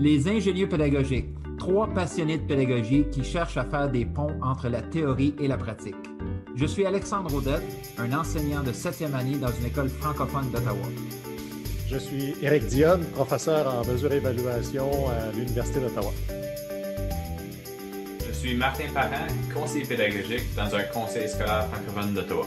Les ingénieurs pédagogiques, trois passionnés de pédagogie qui cherchent à faire des ponts entre la théorie et la pratique. Je suis Alexandre Audette, un enseignant de septième année dans une école francophone d'Ottawa. Je suis Éric Dionne, professeur en mesure et évaluation à l'Université d'Ottawa. Je suis Martin Parent, conseiller pédagogique dans un conseil scolaire francophone d'Ottawa.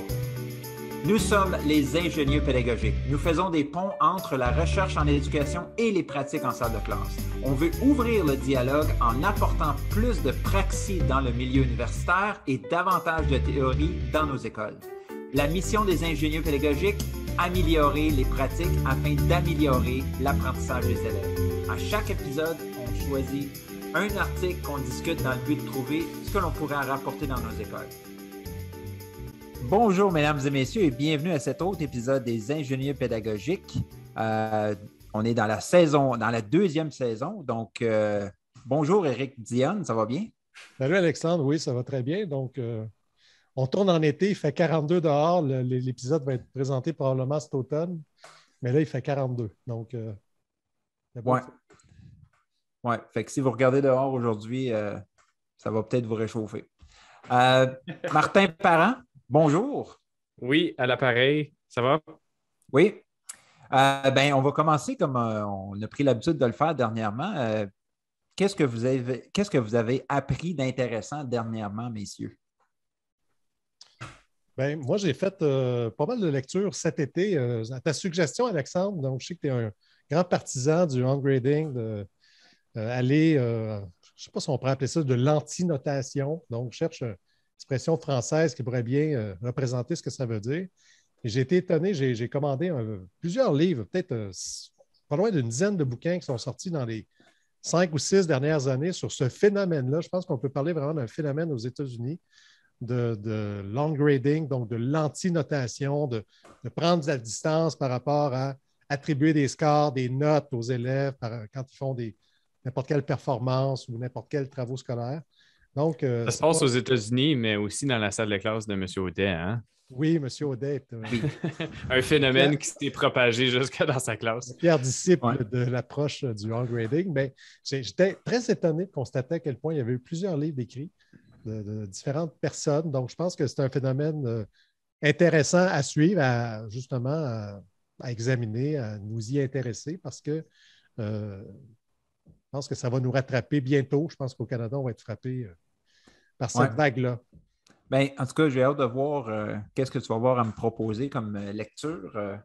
Nous sommes les ingénieurs pédagogiques. Nous faisons des ponts entre la recherche en éducation et les pratiques en salle de classe. On veut ouvrir le dialogue en apportant plus de praxis dans le milieu universitaire et davantage de théorie dans nos écoles. La mission des ingénieurs pédagogiques, améliorer les pratiques afin d'améliorer l'apprentissage des élèves. À chaque épisode, on choisit un article qu'on discute dans le but de trouver ce que l'on pourrait rapporter dans nos écoles. Bonjour, mesdames et messieurs, et bienvenue à cet autre épisode des Ingénieurs pédagogiques. Euh, on est dans la saison, dans la deuxième saison. Donc, euh, bonjour, Eric Dion, ça va bien? Salut, Alexandre. Oui, ça va très bien. Donc, euh, on tourne en été, il fait 42 dehors. L'épisode va être présenté probablement cet automne, mais là, il fait 42. Donc, ouais. ouais. Fait que si vous regardez dehors aujourd'hui, ça va peut-être vous réchauffer. Martin Parent, Bonjour. Oui, à l'appareil. Ça va? Oui. Euh, ben, on va commencer comme euh, on a pris l'habitude de le faire dernièrement. Euh, qu'est-ce, que vous avez, qu'est-ce que vous avez appris d'intéressant dernièrement, messieurs? Bien, moi, j'ai fait pas mal de lectures cet été. à ta suggestion, Alexandre, donc je sais que tu es un grand partisan du handgrading, de aller, je ne sais pas si on pourrait appeler ça de l'anti-notation. Donc, cherche expression française qui pourrait bien euh, représenter ce que ça veut dire. j'ai été étonné, j'ai commandé plusieurs livres, peut-être euh, pas loin d'une dizaine de bouquins qui sont sortis dans les cinq ou six dernières années sur ce phénomène-là. Je pense qu'on peut parler vraiment d'un phénomène aux États-Unis de, long grading, donc de l'anti-notation, de, prendre de la distance par rapport à attribuer des scores, des notes aux élèves quand ils font n'importe quelle performance ou n'importe quel travaux scolaires. Euh, ça se passe aux États-Unis, mais aussi dans la salle de classe de M. Audet. Hein? Oui, M. Audet. Euh, un phénomène qui s'est propagé jusque dans sa classe. Pierre disciple de l'approche euh, du on-grading. J'étais très étonné de constater à quel point il y avait eu plusieurs livres écrits de, différentes personnes. Donc, je pense que c'est un phénomène intéressant à suivre, à, justement, à, examiner, à nous y intéresser parce que je pense que ça va nous rattraper bientôt. Je pense qu'au Canada, on va être frappé par cette vague-là. Ben en tout cas, j'ai hâte de voir euh, qu'est-ce que tu vas avoir à me proposer comme euh, lecture. Euh,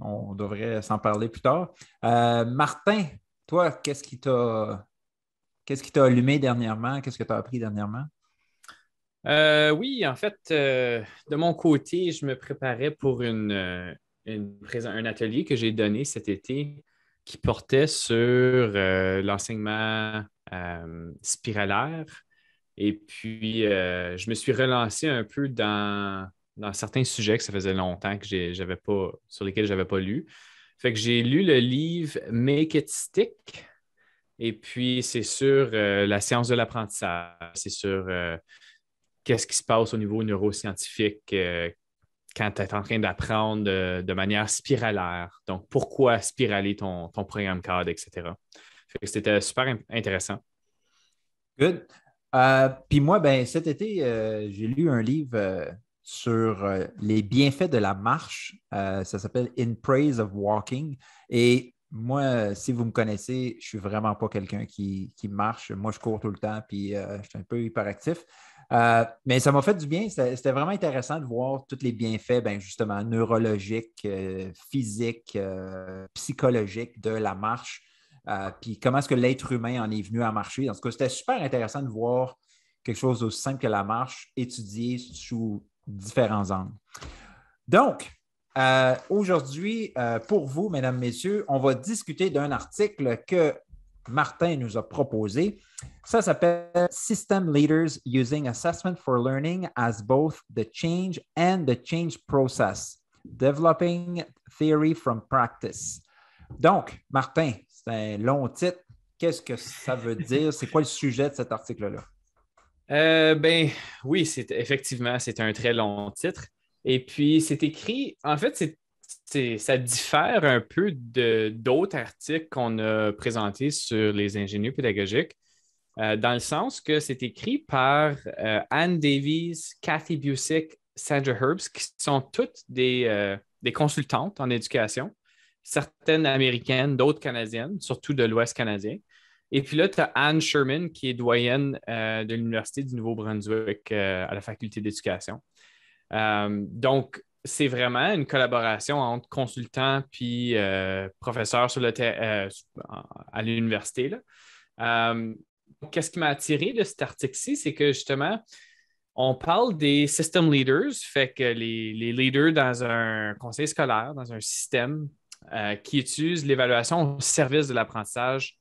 on devrait s'en parler plus tard. Martin, toi, qu'est-ce qui t'a qu'est-ce qui allumé dernièrement? Qu'est-ce que tu as appris dernièrement? oui, en fait, de mon côté, je me préparais pour une, une un atelier que j'ai donné cet été qui portait sur l'enseignement spiralaire et puis, euh, je me suis relancé un peu dans, certains sujets que ça faisait longtemps que j'avais pas, sur lesquels je n'avais pas lu. Fait que j'ai lu le livre Make It Stick. Et puis, c'est sur euh, la science de l'apprentissage, c'est sur euh, qu'est-ce qui se passe au niveau neuroscientifique quand tu es en train d'apprendre de, manière spiralaire. Donc, pourquoi spiraler ton, ton programme cadre, etc. C'était super intéressant. Good. Euh, puis moi, ben, cet été, euh, j'ai lu un livre euh, sur les bienfaits de la marche. ça s'appelle In Praise of Walking. Et moi, si vous me connaissez, je ne suis vraiment pas quelqu'un qui, marche. Moi, je cours tout le temps, puis je suis un peu hyperactif. mais ça m'a fait du bien. C'était vraiment intéressant de voir tous les bienfaits, ben, justement, neurologiques, physiques, psychologiques de la marche. Euh, puis comment est-ce que l'être humain en est venu à marcher. En tout cas, c'était super intéressant de voir quelque chose d'aussi simple que la marche étudiée sous différents angles. Donc, euh, aujourd'hui, euh, pour vous, mesdames, messieurs, on va discuter d'un article que Martin nous a proposé. Ça s'appelle System Leaders Using Assessment for Learning as Both the Change and the Change Process, Developing Theory from Practice. Donc, Martin, c'est un long titre. Qu'est-ce que ça veut dire? C'est quoi le sujet de cet article-là? Euh, ben oui, c'est effectivement, c'est un très long titre. Et puis, c'est écrit, en fait, c'est ça diffère un peu d'autres articles qu'on a présentés sur les ingénieurs pédagogiques, euh, dans le sens que c'est écrit par euh, Anne Davies, Kathy Busick, Sandra Herbst, qui sont toutes des, des consultantes en éducation certaines américaines, d'autres canadiennes, surtout de l'Ouest canadien. Et puis là, tu as Anne Sherman, qui est doyenne euh, de l'Université du Nouveau-Brunswick euh, à la faculté d'éducation. Euh, donc, c'est vraiment une collaboration entre consultants puis professeurs sur le à l'université. Qu'est-ce qui m'a attiré de cet article-ci, c'est que justement, on parle des system leaders, fait que les, les leaders dans un conseil scolaire, dans un système, euh, qui utilise l'évaluation au service de l'apprentissage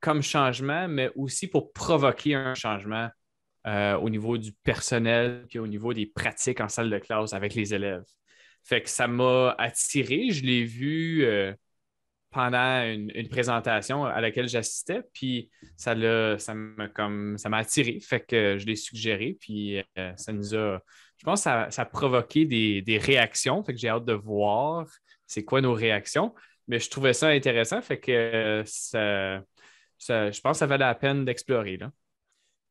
comme changement, mais aussi pour provoquer un changement euh, au niveau du personnel et au niveau des pratiques en salle de classe avec les élèves. Fait que ça m'a attiré. Je l'ai vu euh, pendant une, présentation à laquelle j'assistais, puis ça m'a comme ça m'a attiré. Fait que je l'ai suggéré, puis ça nous a. Je pense que ça, a provoqué des, réactions. que j'ai hâte de voir c'est quoi nos réactions. Mais je trouvais ça intéressant, fait que euh, ça, je pense que ça valait la peine d'explorer.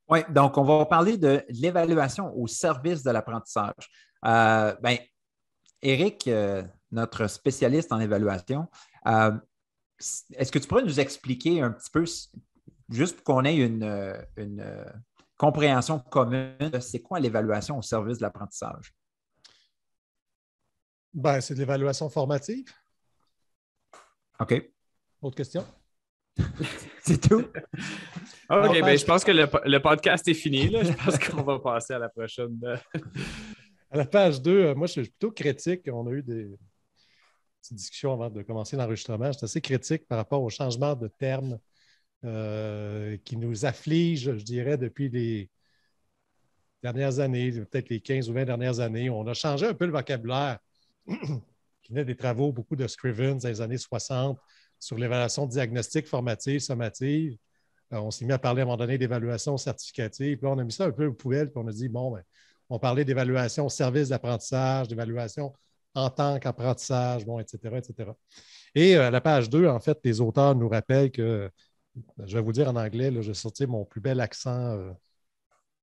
Oui, donc on va parler de l'évaluation au service de l'apprentissage. Euh, Eric, ben, euh, notre spécialiste en évaluation, euh, est-ce que tu pourrais nous expliquer un petit peu, juste pour qu'on ait une, une compréhension commune, c'est quoi l'évaluation au service de l'apprentissage? Ben, c'est de l'évaluation formative. OK. Autre question? c'est tout. Ah, OK, ben, ben, je pense que le, podcast est fini. Je pense qu'on va passer à la prochaine. à la page 2, euh, moi, je suis plutôt critique. On a eu des discussions avant de commencer l'enregistrement. Je suis assez critique par rapport au changement de termes euh, qui nous afflige, je dirais, depuis les dernières années, peut-être les 15 ou 20 dernières années. On a changé un peu le vocabulaire. qui venait des travaux beaucoup de Scrivens dans les années 60 sur l'évaluation diagnostique, formative, sommative. Euh, on s'est mis à parler à un moment donné d'évaluation certificative. Puis on a mis ça un peu au poubelles, puis on a dit, bon, ben, on parlait d'évaluation service d'apprentissage, d'évaluation en tant qu'apprentissage, bon, etc., etc. Et euh, à la page 2, en fait, les auteurs nous rappellent que, ben, je vais vous dire en anglais, là, j'ai sorti mon plus bel accent euh,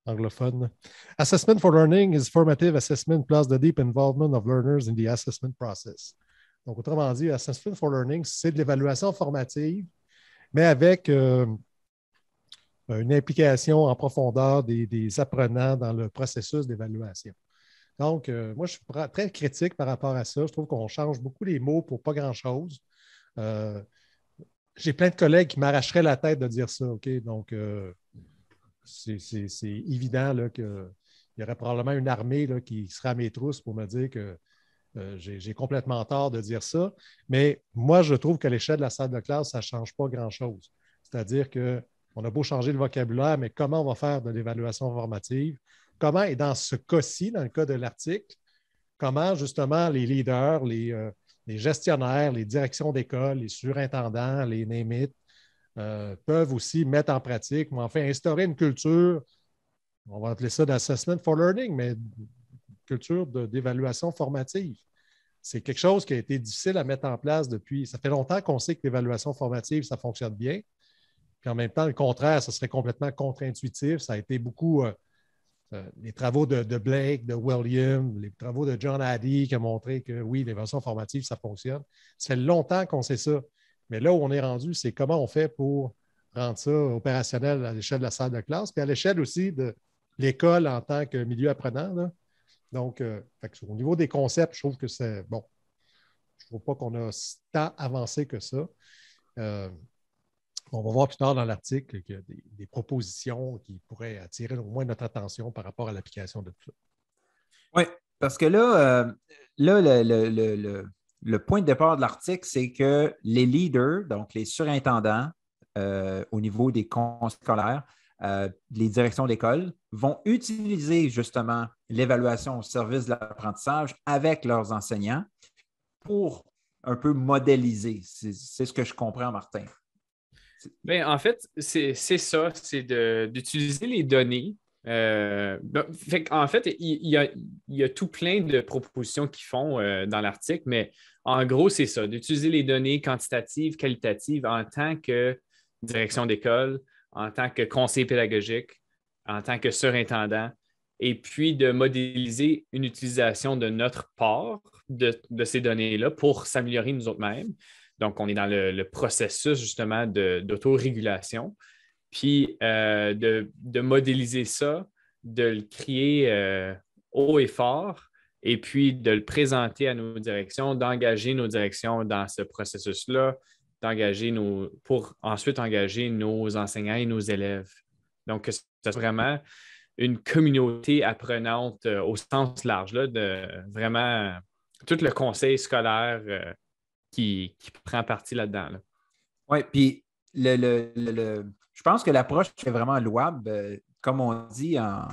anglophone. Assessment for Learning is formative assessment plus the deep involvement of learners in the assessment process. Donc, autrement dit, Assessment for Learning, c'est de l'évaluation formative, mais avec euh, une implication en profondeur des, apprenants dans le processus d'évaluation. Donc, euh, moi, je suis très critique par rapport à ça. Je trouve qu'on change beaucoup les mots pour pas grand-chose. Euh, j'ai plein de collègues qui m'arracheraient la tête de dire ça, OK? Donc, c'est évident qu'il y aurait probablement une armée qui serait à mes trousses pour me dire que euh, j'ai complètement tort de dire ça. Mais moi, je trouve qu'à l'échelle de la salle de classe, ça ne change pas grand-chose. C'est-à-dire qu'on a beau changer le vocabulaire, mais comment on va faire de l'évaluation formative? Comment, et dans ce cas-ci, dans le cas de l'article, comment justement les leaders, les, euh, les, gestionnaires, les directions d'école, les surintendants, les némites, euh, peuvent aussi mettre en pratique ou enfin instaurer une culture, on va appeler ça d'assessment for learning, mais culture d'évaluation formative. C'est quelque chose qui a été difficile à mettre en place depuis. Ça fait longtemps qu'on sait que l'évaluation formative, ça fonctionne bien. Puis en même temps, le contraire, ça serait complètement contre-intuitif. Ça a été beaucoup euh, euh, les travaux de, de, Blake, de William, les travaux de John Addy qui ont montré que oui, l'évaluation formative, ça fonctionne. Ça fait longtemps qu'on sait ça. Mais là où on est rendu, c'est comment on fait pour rendre ça opérationnel à l'échelle de la salle de classe, puis à l'échelle aussi de l'école en tant que milieu apprenant. Donc, euh, au niveau des concepts, je trouve que c'est bon. Je ne trouve pas qu'on a tant avancé que ça. Euh, on va voir plus tard dans l'article des, propositions qui pourraient attirer au moins notre attention par rapport à l'application de tout ça. Oui, parce que là, euh, là le, le, le point de départ de l'article, c'est que les leaders, donc les surintendants euh, au niveau des cons scolaires, euh, les directions d'école, vont utiliser justement l'évaluation au service de l'apprentissage avec leurs enseignants pour un peu modéliser. C'est ce que je comprends, Martin. Bien, en fait, c'est ça, c'est d'utiliser les données euh, en fait, il, y a, tout plein de propositions qu'ils font dans l'article, mais en gros, c'est ça, d'utiliser les données quantitatives, qualitatives en tant que direction d'école, en tant que conseiller pédagogique, en tant que surintendant, et puis de modéliser une utilisation de notre part de, ces données-là pour s'améliorer nous autres-mêmes. Donc, on est dans le, processus justement d'autorégulation, puis euh, de, modéliser ça, de le créer euh, haut et fort et puis de le présenter à nos directions, d'engager nos directions dans ce processus-là, d'engager nos, pour ensuite engager nos enseignants et nos élèves. Donc, c'est vraiment une communauté apprenante euh, au sens large, là, de vraiment tout le conseil scolaire euh, qui, prend partie là-dedans. Oui, puis le, je pense que l'approche est vraiment louable. Euh, comme on dit en,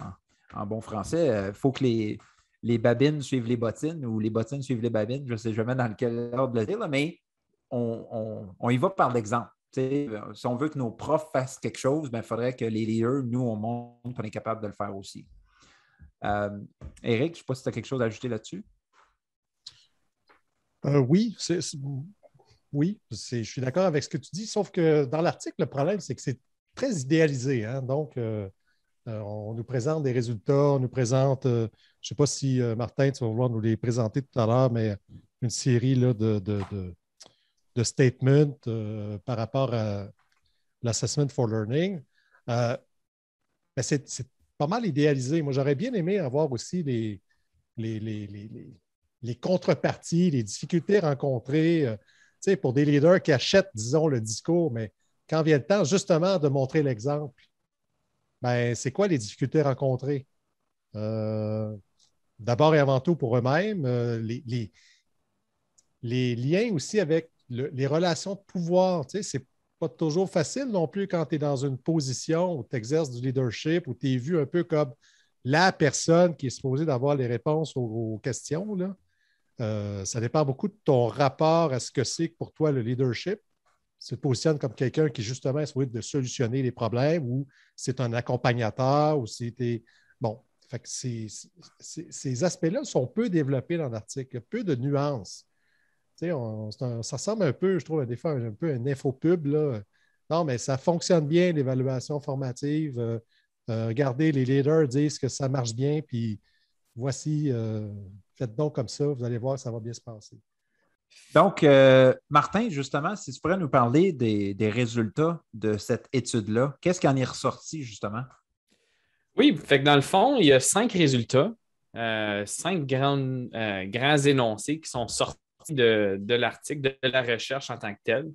en bon français, il faut que les les babines suivent les bottines ou les bottines suivent les babines. Je ne sais jamais dans quel ordre le dire, mais on, y va par l'exemple. si on veut que nos profs fassent quelque chose, ben, il faudrait que les leaders, nous, au montre on est capable de le faire aussi. Euh, Eric, je ne sais pas si tu as quelque chose à ajouter là-dessus. Euh, oui, oui je suis d'accord avec ce que tu dis, sauf que dans l'article, le problème, c'est que c'est très idéalisé. Hein. Donc, euh, euh, on nous présente des résultats, on nous présente, euh, je ne sais pas si euh, Martin, tu vas vouloir nous les présenter tout à l'heure, mais une série de, de, statements par rapport à l'assessment for learning. Ben, c'est pas mal idéalisé. Moi, j'aurais bien aimé avoir aussi les, les, contreparties, les difficultés rencontrées pour des leaders qui achètent, disons, le discours, mais quand vient le temps, justement, de montrer l'exemple ben, c'est quoi les difficultés rencontrées? Euh, d'abord et avant tout pour eux-mêmes, euh, les, liens aussi avec les relations de pouvoir. Tu sais, c'est pas toujours facile non plus quand tu es dans une position où tu exerces du leadership, où tu es vu un peu comme la personne qui est supposée d'avoir les réponses aux, questions. Euh, ça dépend beaucoup de ton rapport à ce que c'est pour toi le leadership se positionne comme quelqu'un qui, justement, est de solutionner les problèmes ou c'est un accompagnateur ou c'était. Bon, fait que ces aspects-là sont peu développés dans l'article. peu de nuances. Tu sais, ça ressemble un peu, je trouve, à des fois, un, peu un info infopub. Là. Non, mais ça fonctionne bien, l'évaluation formative. Euh, euh, regardez, les leaders disent que ça marche bien, puis voici, euh, faites donc comme ça, vous allez voir, ça va bien se passer. Donc, euh, Martin, justement, si tu pourrais nous parler des, résultats de cette étude-là, qu'est-ce qui en est ressorti, justement? Oui, fait que dans le fond, il y a cinq résultats, euh, cinq grands, euh, grands énoncés qui sont sortis de, l'article, de la recherche en tant que tel.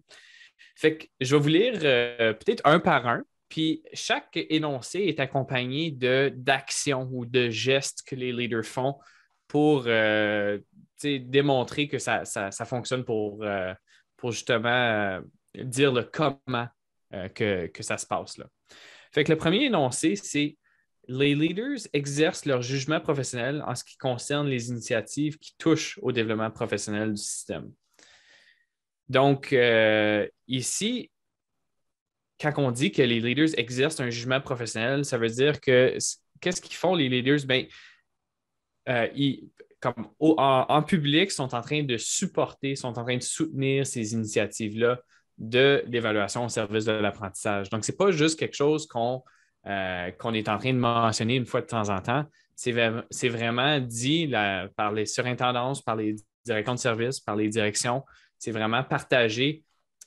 Fait que je vais vous lire peut-être un par un, puis chaque énoncé est accompagné d'actions ou de gestes que les leaders font pour démontrer que ça, fonctionne pour, euh, pour justement euh, dire le comment euh, que, ça se passe. Là. Fait que le premier énoncé, c'est les leaders exercent leur jugement professionnel en ce qui concerne les initiatives qui touchent au développement professionnel du système. Donc, ici, quand on dit que les leaders exercent un jugement professionnel, ça veut dire que qu'est-ce qu'ils font les leaders? Bien, ils, en, public sont en train de supporter, sont en train de soutenir ces initiatives-là de l'évaluation au service de l'apprentissage. Donc, ce n'est pas juste quelque chose euh, qu'on est en train de mentionner une fois de temps en temps. C'est vraiment dit par les surintendances, par les directions de service, par les directions. C'est vraiment partagé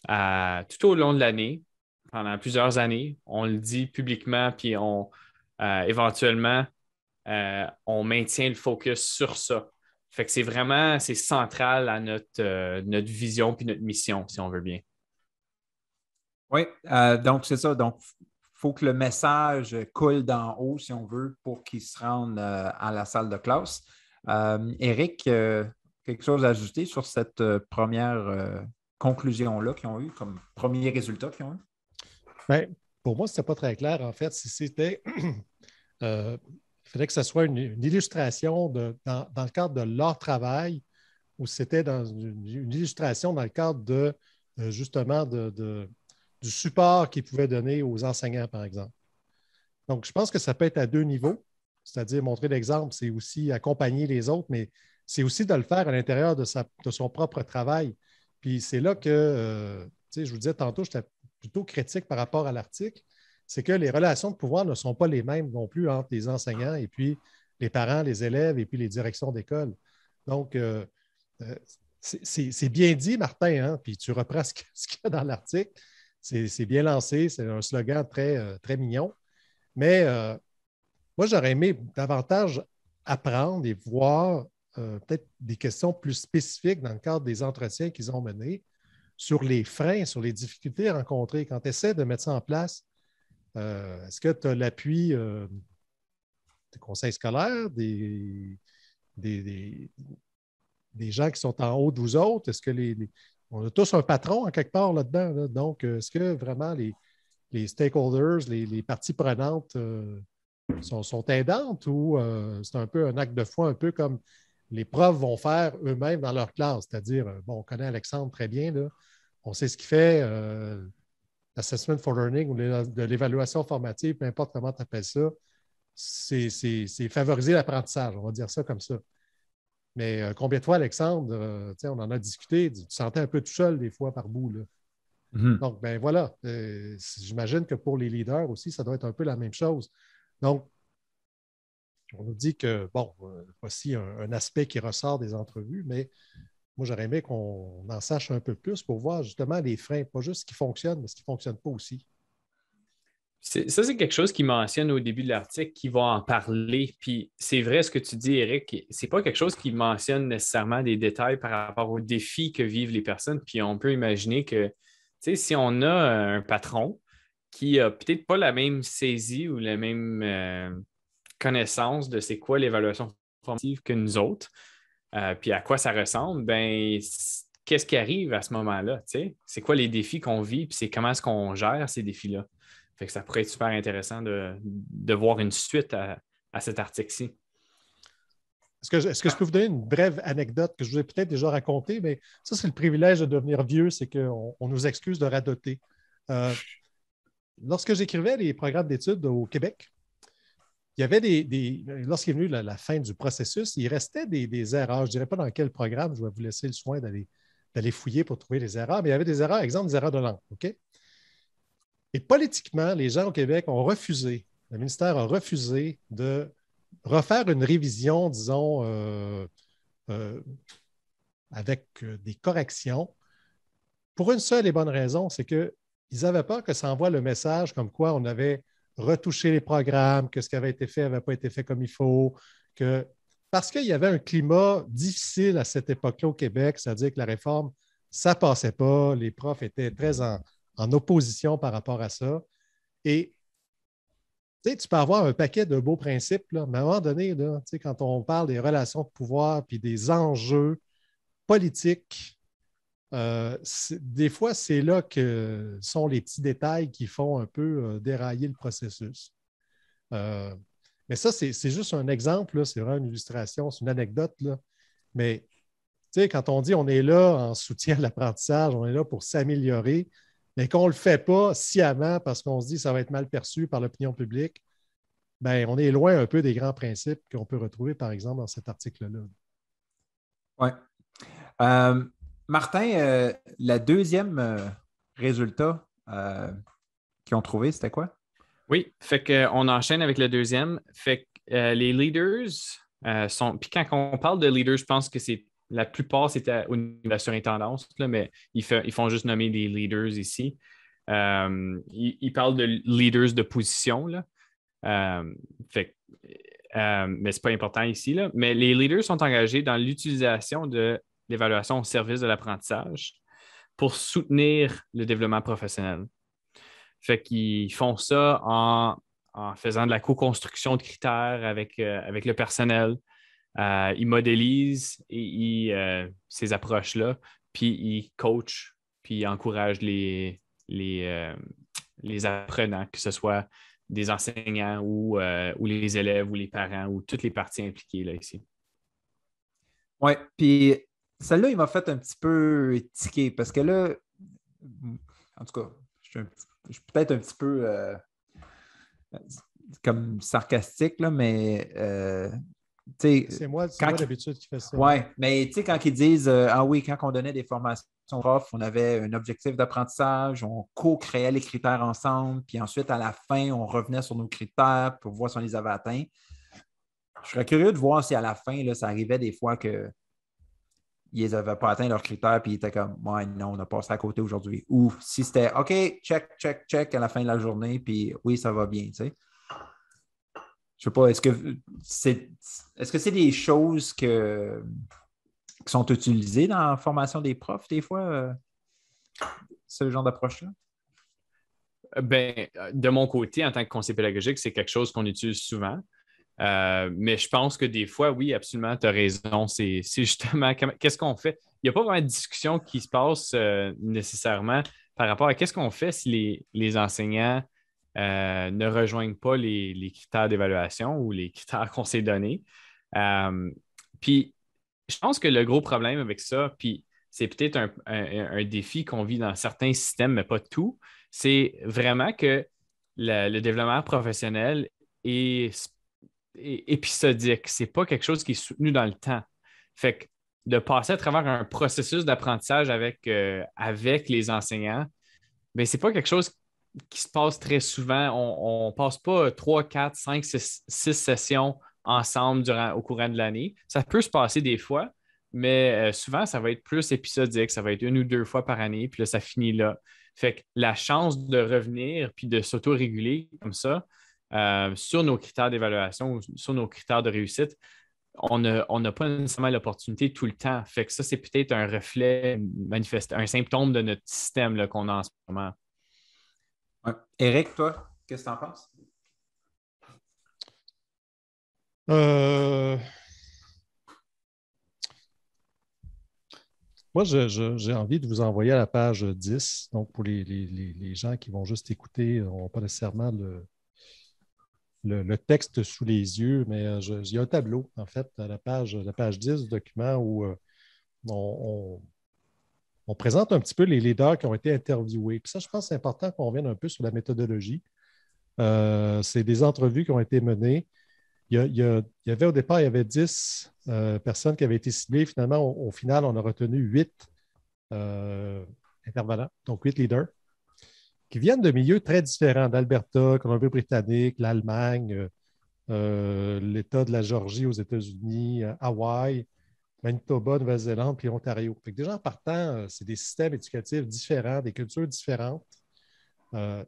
euh, tout au long de l'année, pendant plusieurs années. On le dit publiquement, puis on euh, éventuellement, euh, on maintient le focus sur ça. Fait que c'est vraiment c'est central à notre, euh, notre vision puis notre mission, si on veut bien. Oui, euh, donc c'est ça. Donc, faut que le message coule d'en haut, si on veut, pour qu'ils se rendent à la salle de classe. Eric, quelque chose à ajouter sur cette première conclusion-là qu'ils ont eue, comme premier résultat qu'ils ont eu? Ben, pour moi, ce n'était pas très clair, en fait. Si c'était Il fallait que ce soit une, illustration dans, le cadre de leur travail ou c'était une, illustration dans le cadre euh, justement du support qu'ils pouvaient donner aux enseignants, par exemple. Donc, je pense que ça peut être à deux niveaux, c'est-à-dire montrer l'exemple, c'est aussi accompagner les autres, mais c'est aussi de le faire à l'intérieur de, son propre travail. Puis c'est là que, euh, sais, je vous disais tantôt, j'étais plutôt critique par rapport à l'article c'est que les relations de pouvoir ne sont pas les mêmes non plus entre les enseignants et puis les parents, les élèves et puis les directions d'école. Donc, euh, euh, c'est bien dit, Martin, hein, puis tu reprends ce qu'il y a dans l'article. C'est bien lancé, c'est un slogan très, euh, mignon. Mais moi, j'aurais aimé davantage apprendre et voir peut-être des questions plus spécifiques dans le cadre des entretiens qu'ils ont menés sur les freins, sur les difficultés rencontrées quand tu essaies de mettre ça en place euh, est-ce que tu as l'appui euh, des conseils scolaires, des, des, gens qui sont en haut de vous autres? Est-ce que les, on a tous un patron en quelque part là-dedans? Donc, euh, est-ce que vraiment les, stakeholders, les, parties prenantes euh, sont, aidantes ou c'est un peu un acte de foi, un peu comme les profs vont faire eux-mêmes dans leur classe? C'est-à-dire, bon, on connaît Alexandre très bien, on sait ce qu'il fait, l'assessment for learning ou de l'évaluation formative, peu importe comment tu appelles ça, c'est favoriser l'apprentissage, on va dire ça comme ça. Mais euh, combien de fois, Alexandre, euh, on en a discuté, tu, te sentais un peu tout seul des fois par bout. Mm-hmm. Donc, ben voilà, euh, j'imagine que pour les leaders aussi, ça doit être un peu la même chose. Donc, on nous dit que, bon, voici un aspect qui ressort des entrevues, mais moi, j'aurais aimé qu'on en sache un peu plus pour voir justement les freins, pas juste ce qui fonctionne, mais ce qui ne fonctionne pas aussi. Ça, c'est quelque chose qui mentionne au début de l'article, qui va en parler. Puis c'est vrai ce que tu dis, Eric, c'est pas quelque chose qui mentionne nécessairement des détails par rapport aux défis que vivent les personnes. Puis on peut imaginer que tu sais, si on a un patron qui n'a peut-être pas la même saisie ou la même euh, connaissance de c'est quoi l'évaluation formative que nous autres, euh, puis à quoi ça ressemble, ben, qu'est-ce qui arrive à ce moment-là? C'est quoi les défis qu'on vit, puis c'est comment est-ce qu'on gère ces défis-là? Fait que ça pourrait être super intéressant de, voir une suite à, cet article-ci. Est-ce que, est que, je peux vous donner une brève anecdote que je vous ai peut-être déjà racontée, mais ça, c'est le privilège de devenir vieux, c'est qu'on nous excuse de radoter. Euh, lorsque j'écrivais les programmes d'études au Québec, il y avait des. lorsqu'il est venu la, fin du processus, il restait des, erreurs. Je ne dirais pas dans quel programme, je vais vous laisser le soin d'aller, fouiller pour trouver les erreurs, mais il y avait des erreurs, exemple des erreurs de langue. Et politiquement, les gens au Québec ont refusé, le ministère a refusé de refaire une révision, disons, euh, euh, avec euh, des corrections, pour une seule et bonne raison, c'est qu'ils avaient peur que ça envoie le message comme quoi on avait retoucher les programmes, que ce qui avait été fait n'avait pas été fait comme il faut, que parce qu'il y avait un climat difficile à cette époque-là au Québec, c'est-à-dire que la réforme, ça passait pas, les profs étaient très en, opposition par rapport à ça. Et tu peux avoir un paquet de beaux principes, mais à un moment donné, là, quand on parle des relations de pouvoir puis des enjeux politiques euh, des fois, c'est là que sont les petits détails qui font un peu euh, dérailler le processus. Euh, mais ça, c'est juste un exemple, c'est vraiment une illustration, c'est une anecdote. Là. Mais quand on dit on est là en soutien à l'apprentissage, on est là pour s'améliorer, mais qu'on ne le fait pas sciemment parce qu'on se dit ça va être mal perçu par l'opinion publique, ben, on est loin un peu des grands principes qu'on peut retrouver, par exemple, dans cet article-là. Oui. Martin, le euh, la deuxième euh, résultat euh, qu'ils ont trouvé, c'était quoi? Oui, fait qu'on enchaîne avec le deuxième. Fait les leaders sont. Puis quand on parle de leaders, je pense que c'est la plupart, c'était au niveau de la surintendance, là, mais ils, ils, font juste nommer des leaders ici. Ils, parlent de leaders de position. Là. mais ce n'est pas important ici. Là. Mais les leaders sont engagés dans l'utilisation de l'évaluation au service de l'apprentissage pour soutenir le développement professionnel. Fait qu'ils font ça en, faisant de la co-construction de critères avec, euh, avec le personnel. Euh, ils modélisent et euh, ces approches-là, puis ils coachent, puis ils encouragent les, les, apprenants, que ce soit des enseignants ou, ou, les élèves ou les parents ou toutes les parties impliquées là, ici. Oui, puis celle-là, il m'a fait un petit peu étiquer parce que là, en tout cas, je suis, peut-être un petit peu euh, comme sarcastique, là, mais euh, c'est moi, d'habitude qui fait ça. Oui, mais tu sais, quand ils disent euh, Ah oui, quand on donnait des formations prof, on avait un objectif d'apprentissage, on co-créait les critères ensemble, puis ensuite, à la fin, on revenait sur nos critères pour voir si on les avait atteints. Je serais curieux de voir si à la fin, là, ça arrivait des fois que ils n'avaient pas atteint leurs critères, puis ils étaient comme, ouais, non, on a passé à côté aujourd'hui. Ou si c'était, OK, check, check, check à la fin de la journée, puis oui, ça va bien, tu sais. Je sais pas, est-ce que c'est est-ce que c'est des choses que, qui sont utilisées dans la formation des profs, des fois, euh, ce genre d'approche-là? Ben, de mon côté, en tant que conseiller pédagogique, c'est quelque chose qu'on utilise souvent. Euh, mais je pense que des fois, oui, absolument, tu as raison. C'est justement qu'est-ce qu'on fait. Il n'y a pas vraiment de discussion qui se passe euh, nécessairement par rapport à qu'est-ce qu'on fait si les, enseignants euh, ne rejoignent pas les, critères d'évaluation ou les critères qu'on s'est donnés. puis, je pense que le gros problème avec ça, puis c'est peut-être un, défi qu'on vit dans certains systèmes, mais pas tout, c'est vraiment que le, le développement professionnel est épisodique. C'est pas quelque chose qui est soutenu dans le temps. Fait que de passer à travers un processus d'apprentissage avec, euh, les enseignants, ce ben, c'est pas quelque chose qui se passe très souvent. On ne passe pas euh, trois, quatre, cinq, six sessions ensemble au courant de l'année. Ça peut se passer des fois, mais euh, souvent, ça va être plus épisodique. Ça va être une ou deux fois par année, puis là, ça finit là. Fait que la chance de revenir puis de s'auto-réguler comme ça, euh, sur nos critères d'évaluation, sur nos critères de réussite, on n'a pas nécessairement l'opportunité tout le temps. Fait que ça, c'est peut-être un reflet manifeste, un symptôme de notre système qu'on a en ce moment. Eric, toi, qu'est-ce que tu en penses? Euh, moi, j'ai envie de vous envoyer à la page 10. Donc, pour les, gens qui vont juste écouter, ont pas nécessairement le, le, texte sous les yeux, mais euh, il y a un tableau, en fait, à la page, la page 10 du document où euh, on, présente un petit peu les leaders qui ont été interviewés. Puis ça, je pense que c'est important qu'on revienne un peu sur la méthodologie. Euh, c'est des entrevues qui ont été menées. Il y, avait au départ, il y avait 10 personnes qui avaient été ciblées. Finalement, au final, on a retenu 8 intervenants, donc 8 leaders qui viennent de milieux très différents, d'Alberta, Colombie-Britannique, l'Allemagne, euh, euh, l'État de la Géorgie aux États-Unis, euh, Hawaï, Manitoba, Nouvelle-Zélande, puis Ontario. Fait que déjà en partant, c'est des systèmes éducatifs différents, des cultures différentes.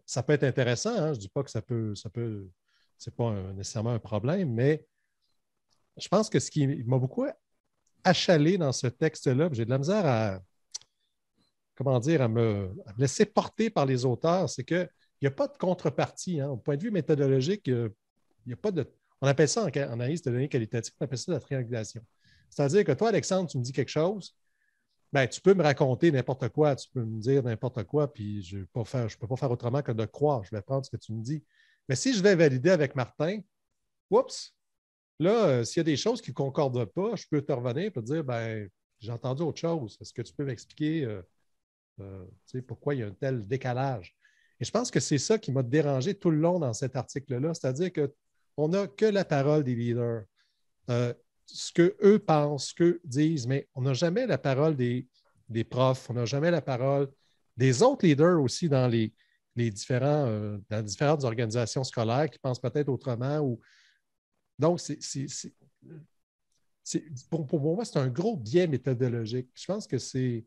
ça peut être intéressant, hein, je ne dis pas que ça peut, ça peut c'est pas nécessairement un problème, mais je pense que ce qui m'a beaucoup achalé dans ce texte-là, j'ai de la misère à, comment dire, à me, laisser porter par les auteurs, c'est qu'il n'y a pas de contrepartie. Hein. Au point de vue méthodologique, euh, il n'y a, pas de. On appelle ça en, analyse de données qualitatives, on appelle ça la triangulation. C'est-à-dire que toi, Alexandre, tu me dis quelque chose, ben, tu peux me raconter n'importe quoi, tu peux me dire n'importe quoi, puis je ne peux pas faire autrement que de croire. Je vais prendre ce que tu me dis. Mais si je vais valider avec Martin, oups, là, euh, s'il y a des choses qui ne concordent pas, je peux te revenir et te dire ben, j'ai entendu autre chose. Est-ce que tu peux m'expliquer euh, c'est euh, pourquoi il y a un tel décalage? Et je pense que c'est ça qui m'a dérangé tout le long dans cet article-là, c'est-à-dire qu'on n'a que la parole des leaders, euh, ce qu'eux pensent, ce qu'eux disent, mais on n'a jamais la parole des, profs, on n'a jamais la parole des autres leaders aussi dans les, différents, euh, dans différentes organisations scolaires qui pensent peut-être autrement. Ou... Donc, c'est, pour, pour, moi, c'est un gros biais méthodologique. Je pense que c'est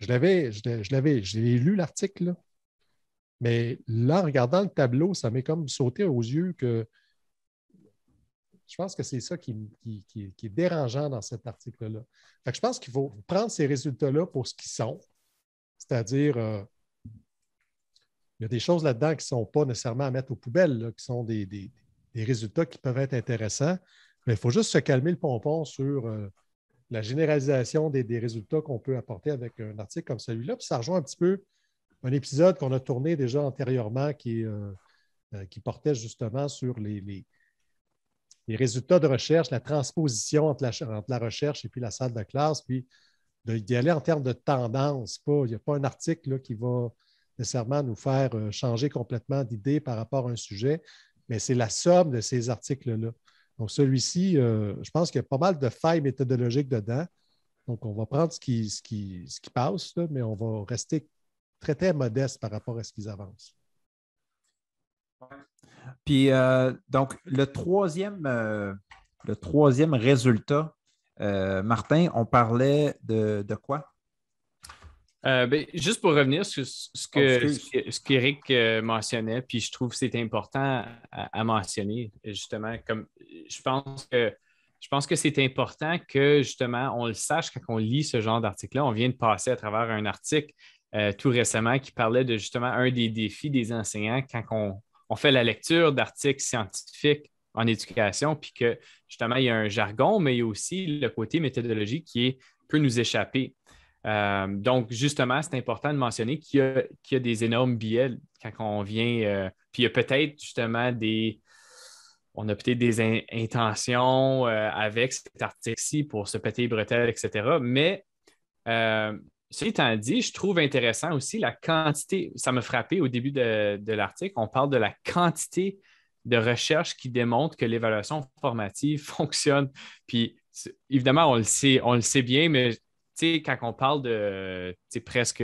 je l'avais, je l'avais, j'ai lu l'article, mais là, en regardant le tableau, ça m'est comme sauté aux yeux que je pense que c'est ça qui, est dérangeant dans cet article-là. je pense qu'il faut prendre ces résultats-là pour ce qu'ils sont, c'est-à-dire euh, il y a des choses là-dedans qui ne sont pas nécessairement à mettre aux poubelles, qui sont des, résultats qui peuvent être intéressants, mais il faut juste se calmer le pompon sur euh, la généralisation des, résultats qu'on peut apporter avec un article comme celui-là. Puis ça rejoint un petit peu un épisode qu'on a tourné déjà antérieurement qui, euh, euh, portait justement sur les, résultats de recherche, la transposition entre la, la, recherche et puis la salle de classe, puis d'y aller en termes de tendance. Pas, il n'y a pas un article qui va nécessairement nous faire euh, changer complètement d'idée par rapport à un sujet, mais c'est la somme de ces articles-là. Donc, celui-ci, euh, je pense qu'il y a pas mal de failles méthodologiques dedans. Donc, on va prendre ce qui, ce qui, passe, mais on va rester très, très modeste par rapport à ce qu'ils avancent. Puis, euh, donc, le troisième, euh, le troisième résultat, Martin, on parlait de quoi? Euh, ben, juste pour revenir sur ce que oh, euh, mentionnait, puis je trouve que c'est important à, mentionner, justement, comme je pense que je pense que c'est important que justement on le sache quand on lit ce genre d'article-là. On vient de passer à travers un article euh, tout récemment qui parlait de justement un des défis des enseignants quand on, fait la lecture d'articles scientifiques en éducation, puis que justement il y a un jargon, mais il y a aussi le côté méthodologique qui peut nous échapper. Euh, donc, justement, c'est important de mentionner qu'il y, a des énormes biais quand on vient. Euh, puis il y a peut-être justement des. On a peut-être des intentions euh, avec cet article-ci pour se péter les bretelles, etc. Mais cest étant dit, je trouve intéressant aussi la quantité. Ça m'a frappé au début de, l'article. On parle de la quantité de recherches qui démontrent que l'évaluation formative fonctionne. Puis évidemment, on le sait, on le sait bien, mais sais, quand on parle de presque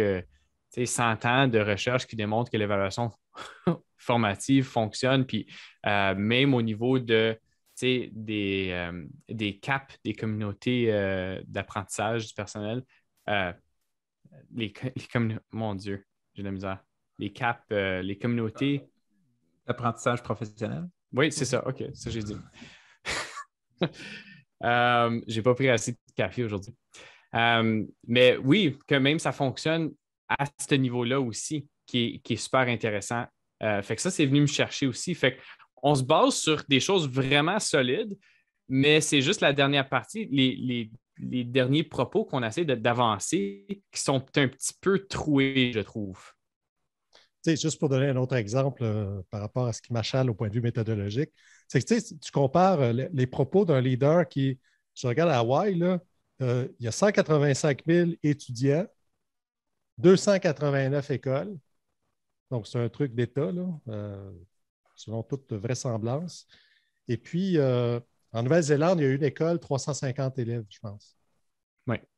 100 ans de recherche qui démontre que l'évaluation formative fonctionne, puis euh, même au niveau de des, euh, des caps des communautés euh, d'apprentissage du personnel, les, les mon Dieu, j'ai de la misère. Les caps, les communautés. D'apprentissage professionnel? Oui, c'est ça. OK, ça j'ai dit. j'ai pas pris assez de café aujourd'hui. Euh, mais oui, que même ça fonctionne à ce niveau-là aussi, qui est, super intéressant. Euh, fait que ça, c'est venu me chercher aussi. Fait on se base sur des choses vraiment solides, mais c'est juste la dernière partie, les, derniers propos qu'on essaie d'avancer qui sont un petit peu troués, je trouve. sais, juste pour donner un autre exemple euh, par rapport à ce qui m'achale au point de vue méthodologique, c'est que tu compares les, propos d'un leader qui, je regarde à Hawaï, là, euh, il y a 185 000 étudiants, 289 écoles. Donc, c'est un truc d'État, euh, selon toute vraisemblance. Et puis, euh, en Nouvelle-Zélande, il y a une école, 350 élèves, je pense.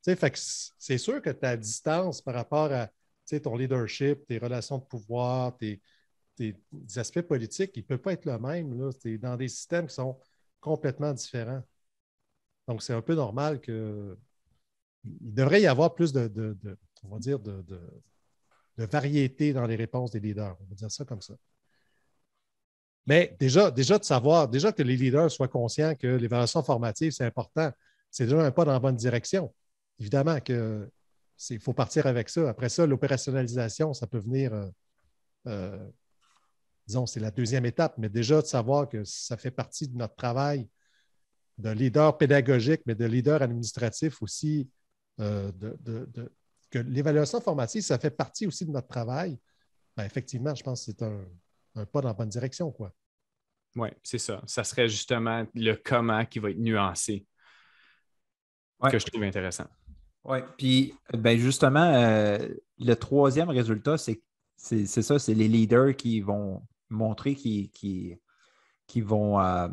C'est sûr que ta distance par rapport à ton leadership, tes relations de pouvoir, tes, aspects politiques, il ne peut pas être le même. dans des systèmes qui sont complètement différents. Donc, c'est un peu normal qu'il devrait y avoir plus de, variété dans les réponses des leaders. On va dire ça comme ça. Mais déjà, déjà de savoir, déjà que les leaders soient conscients que l'évaluation formative, c'est important, c'est déjà un pas dans la bonne direction. Évidemment que il faut partir avec ça. Après ça, l'opérationnalisation, ça peut venir, euh, euh, disons, c'est la deuxième étape, mais déjà de savoir que ça fait partie de notre travail de leader pédagogique, mais de leader administratif aussi. Euh, que l'évaluation formative, ça fait partie aussi de notre travail. Ben, effectivement, je pense que c'est un, pas dans la bonne direction. quoi. Oui, c'est ça. Ça serait justement le comment qui va être nuancé que je trouve intéressant. Oui, puis ben justement, euh, le troisième résultat, c'est ça, c'est les leaders qui vont montrer qu'ils qui, qui vont euh,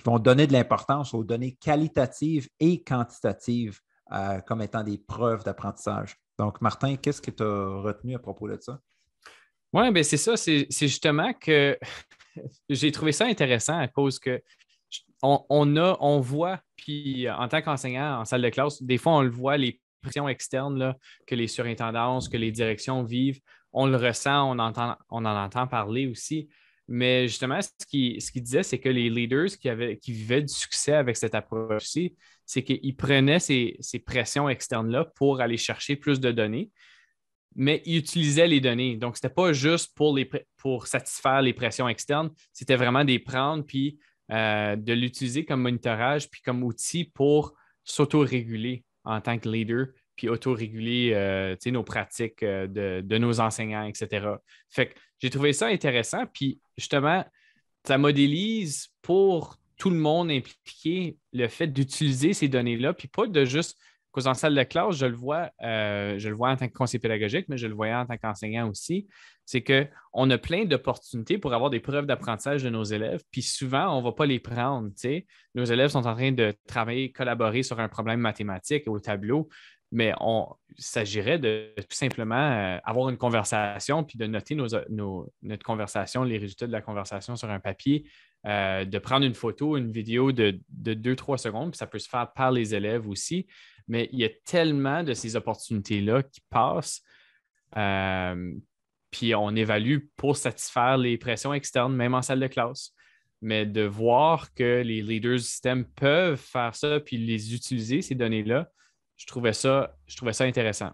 qui vont donner de l'importance aux données qualitatives et quantitatives euh, comme étant des preuves d'apprentissage. Donc, Martin, qu'est-ce que tu as retenu à propos de ça? Oui, bien, c'est ça. C'est justement que j'ai trouvé ça intéressant à cause que on, on, a, on voit, puis euh, en tant qu'enseignant en salle de classe, des fois, on le voit, les pressions externes là, que les surintendances, que les directions vivent, on le ressent, on, entend, on en entend parler aussi. Mais justement, ce qu'il ce disait, c'est que les leaders qui, avaient, qui vivaient du succès avec cette approche-ci, c'est qu'ils prenaient ces, pressions externes-là pour aller chercher plus de données, mais ils utilisaient les données. Donc, ce n'était pas juste pour, les, pour satisfaire les pressions externes, c'était vraiment des prendre puis euh, de l'utiliser comme monitorage puis comme outil pour s'auto-réguler en tant que leader puis autoréguler euh, nos pratiques euh, de, de, nos enseignants, etc. Fait que j'ai trouvé ça intéressant. Puis justement, ça modélise pour tout le monde impliqué le fait d'utiliser ces données-là, puis pas de juste qu'aux en salle de classe, je le vois, euh, je le vois en tant que conseiller pédagogique, mais je le voyais en tant qu'enseignant aussi, c'est qu'on a plein d'opportunités pour avoir des preuves d'apprentissage de nos élèves, puis souvent, on ne va pas les prendre. Nos élèves sont en train de travailler, collaborer sur un problème mathématique au tableau mais on, s'agirait de tout simplement euh, avoir une conversation puis de noter notre conversation, les résultats de la conversation sur un papier, euh, de prendre une photo, une vidéo de, 2-3 secondes, puis ça peut se faire par les élèves aussi. Mais il y a tellement de ces opportunités-là qui passent. Euh, puis on évalue pour satisfaire les pressions externes, même en salle de classe. Mais de voir que les leaders du système peuvent faire ça puis les utiliser, ces données-là, je trouvais ça, je trouvais ça intéressant.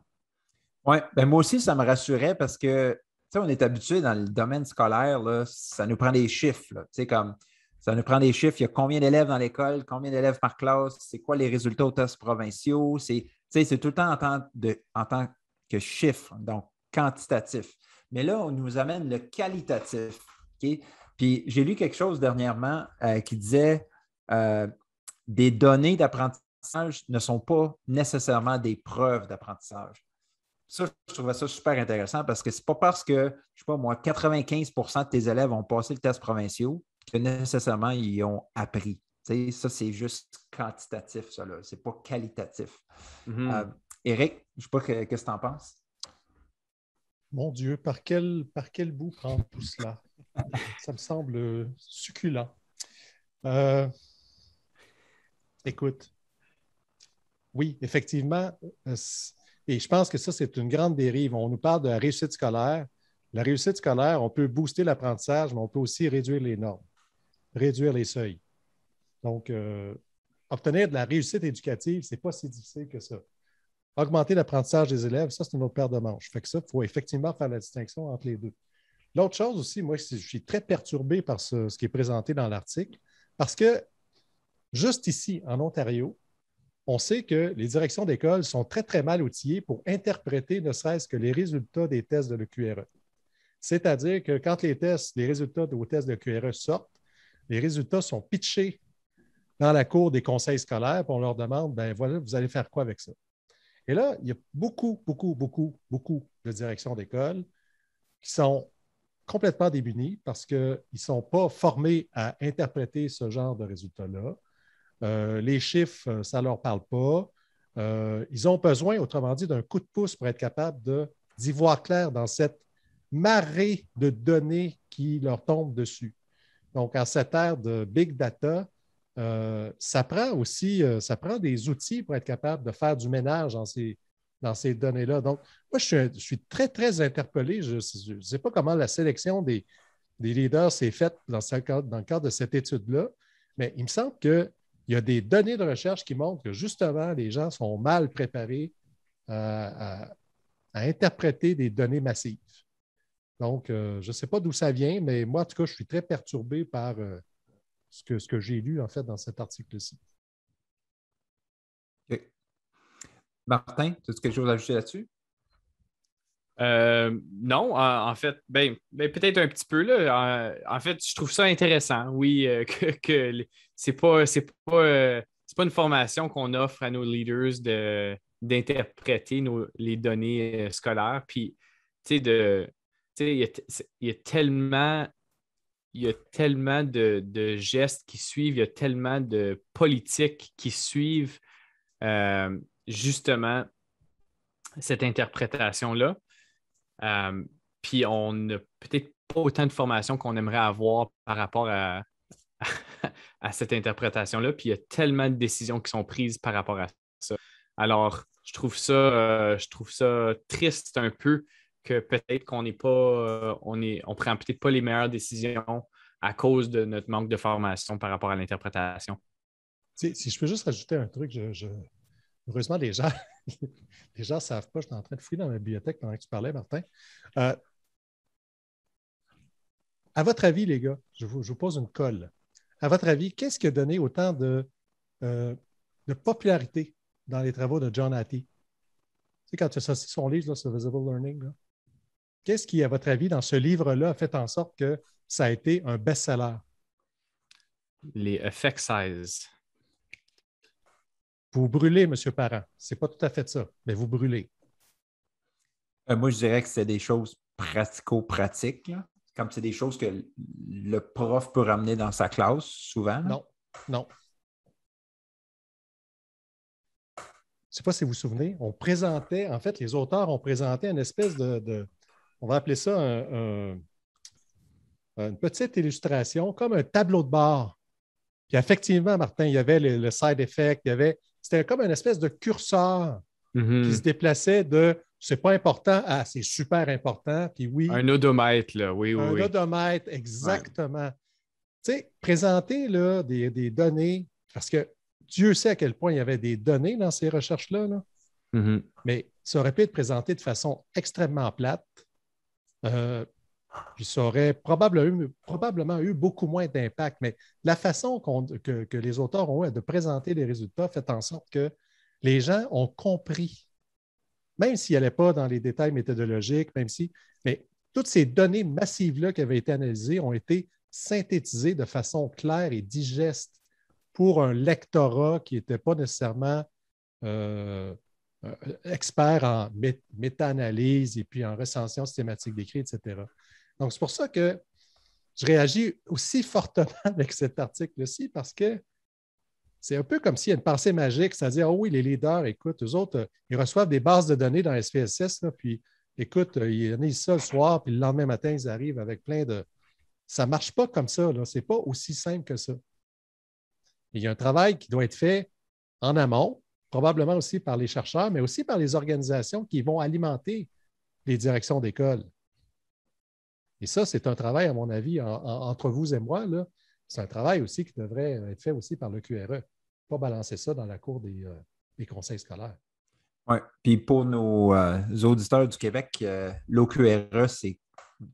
Oui, ben, moi aussi, ça me rassurait parce que on est habitué dans le domaine scolaire, là, ça nous prend des chiffres. Là, comme, ça nous prend des chiffres. Il y a combien d'élèves dans l'école, combien d'élèves par classe, c'est quoi les résultats aux tests provinciaux. C'est tout le temps en tant, que chiffre, donc quantitatif. Mais là, on nous amène le qualitatif. Puis j'ai lu quelque chose dernièrement euh, qui disait euh, des données d'apprentissage ne sont pas nécessairement des preuves d'apprentissage. Ça, je trouvais ça super intéressant parce que c'est pas parce que, je sais pas moi, 95 de tes élèves ont passé le test provinciaux que nécessairement ils ont appris. ça, c'est juste quantitatif, ça, là. C'est pas qualitatif. Mhm. Eric, euh, je sais pas qu'est-ce que tu en penses. Mon Dieu, par quel, par quel bout prendre tout cela? ça me semble succulent. Euh, écoute, oui, effectivement. Euh, et je pense que ça, c'est une grande dérive. On nous parle de la réussite scolaire. La réussite scolaire, on peut booster l'apprentissage, mais on peut aussi réduire les normes, réduire les seuils. Donc, euh, obtenir de la réussite éducative, ce n'est pas si difficile que ça. Augmenter l'apprentissage des élèves, ça, c'est une autre paire de manches. Fait que ça, il faut effectivement faire la distinction entre les deux. L'autre chose aussi, moi, je suis très perturbé par ce qui est présenté dans l'article, parce que juste ici, en Ontario, on sait que les directions d'école sont très, très mal outillées pour interpréter ne serait-ce que les résultats des tests de l'EQRE. C'est-à-dire que quand les tests, les résultats aux tests de l'EQRE sortent, les résultats sont pitchés dans la cour des conseils scolaires, puis on leur demande, ben voilà, vous allez faire quoi avec ça? Et là, il y a beaucoup, beaucoup, beaucoup, beaucoup de directions d'école qui sont complètement démunies parce qu'ils ne sont pas formés à interpréter ce genre de résultats-là. Euh, les chiffres, euh, ça ne leur parle pas. Euh, ils ont besoin, autrement dit, d'un coup de pouce pour être capable d'y voir clair dans cette marée de données qui leur tombe dessus. Donc, en cette ère de big data, ça prend aussi ça prend des outils pour être capable de faire du ménage dans ces, dans ces données-là. Donc, moi, je suis, très, très interpellé. Je ne sais pas comment la sélection des, leaders s'est faite dans, dans, le cadre de cette étude-là, mais il me semble que il y a des données de recherche qui montrent que justement, les gens sont mal préparés euh, à, interpréter des données massives. Donc, euh, je ne sais pas d'où ça vient, mais moi, en tout cas, je suis très perturbé par euh, ce que, j'ai lu, en fait, dans cet article-ci. OK. Martin, tu as quelque chose à ajouter là-dessus? Euh, non, en, fait, ben, ben, peut-être un petit peu. Là, en, fait, je trouve ça intéressant, oui, euh, que, que euh, c'est pas, une formation qu'on offre à nos leaders d'interpréter les données scolaires. Puis, tu sais, il y, a tellement. y a tellement de, de gestes qui suivent, il y a tellement de politiques qui suivent justement cette interprétation-là. Euh, puis on n'a peut-être pas autant de formation qu'on aimerait avoir par rapport à, cette interprétation-là. Puis il y a tellement de décisions qui sont prises par rapport à ça. Alors, je trouve ça, euh, je trouve ça triste un peu que peut-être qu'on n'est pas, euh, on est, on prend peut-être pas les meilleures décisions à cause de notre manque de formation par rapport à l'interprétation. Si, je peux juste rajouter un truc, je, Heureusement, les gens ne les savent pas. Je suis en train de fouiller dans ma bibliothèque pendant que tu parlais, Martin. Euh, à votre avis, les gars, je vous, pose une colle. À votre avis, qu'est-ce qui a donné autant euh, de, popularité dans les travaux de John Hattie? Tu sais, quand tu as sorti son livre là, Visible Learning, qu'est-ce qui, à votre avis, dans ce livre-là, a fait en sorte que ça a été un best-seller? Les effect size. Vous brûlez, monsieur Parent. Ce n'est pas tout à fait ça, mais vous brûlez. Euh, moi, je dirais que c'est des choses pratico-pratiques. Comme c'est des choses que le prof peut ramener dans sa classe, souvent. Non, non. Je ne sais pas si vous vous souvenez, on présentait, en fait, les auteurs ont présenté une espèce de, on va appeler ça une petite illustration, comme un tableau de bord. Puis effectivement, Martin, il y avait le side effect, il y avait c'était comme une espèce de curseur mm-hmm. qui se déplaçait de c'est pas important à c'est super important. Puis oui. Un odomètre, là, oui, oui. Un odomètre, exactement. Tu sais, présenter des, données, parce que Dieu sait à quel point il y avait des données dans ces recherches-là. Mm-hmm. Mais ça aurait pu être présenté de façon extrêmement plate. Euh, ça aurait probablement, eu beaucoup moins d'impact. Mais la façon que, les auteurs ont de présenter les résultats fait en sorte que les gens ont compris, même s'ils n'allaient pas dans les détails méthodologiques, même si, mais toutes ces données massives-là qui avaient été analysées ont été synthétisées de façon claire et digeste pour un lectorat qui n'était pas nécessairement euh, euh, expert en méta-analyse et puis en recension systématique d'écrit, etc. Donc, c'est pour ça que je réagis aussi fortement avec cet article-ci parce que c'est un peu comme s'il y a une pensée magique, c'est-à-dire, oh oui, les leaders, écoute, eux autres, euh, ils reçoivent des bases de données dans SPSS, puis écoute, euh, ils analysent ça le soir, puis le lendemain matin, ils arrivent avec plein de. Ça ne marche pas comme ça, ce n'est pas aussi simple que ça. il y a un travail qui doit être fait en amont, probablement aussi par les chercheurs, mais aussi par les organisations qui vont alimenter les directions d'école. Et ça, c'est un travail, à mon avis, entre vous et moi, c'est un travail aussi qui devrait être fait aussi par le QRE, pas balancer ça dans la cour des, euh, conseils scolaires. Oui, puis pour nos euh, auditeurs du Québec, euh, l'OQRE, c'est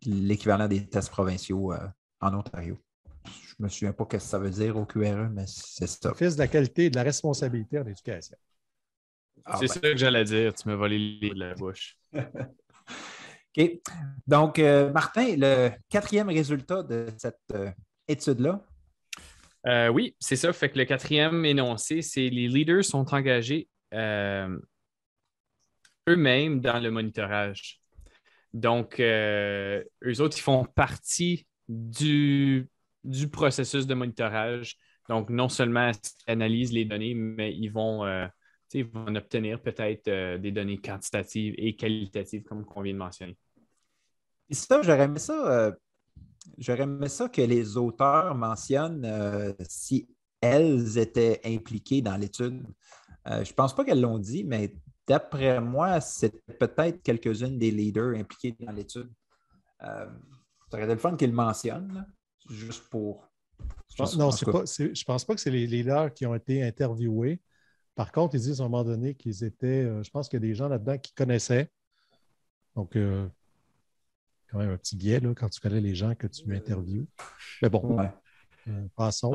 l'équivalent des tests provinciaux en Ontario. Je ne me souviens pas ce que ça veut dire OQRE, mais c'est ça. Fils de la qualité et de la responsabilité en éducation. Ah c'est ben. ça que j'allais dire, tu me volé les de la bouche. OK. Donc, euh, Martin, le quatrième résultat de cette euh, étude-là. Euh, oui, c'est ça. Fait que le quatrième énoncé, c'est les leaders sont engagés eux-mêmes dans le monitorage. Donc, eux autres, ils font partie du, du processus de monitorage. Donc, non seulement ils analysent les données, mais ils vont ils vont obtenir peut-être euh, des données quantitatives et qualitatives, comme on vient de mentionner. Euh, j'aurais aimé ça, que les auteurs mentionnent euh, si elles étaient impliquées dans l'étude. je ne pense pas qu'elles l'ont dit, mais d'après moi, c'est peut-être quelques-unes des leaders impliquées dans l'étude. ça aurait été le fun qu'ils mentionnent, juste pour. Je pense, pas, je pense pas que c'est les leaders qui ont été interviewés. Par contre, ils disent à un moment donné qu'ils étaient, euh, je pense qu'il y a des gens là-dedans qui connaissaient. Donc, euh, quand même un petit guet, quand tu connais les gens que tu interviews. Mais bon, euh, passons.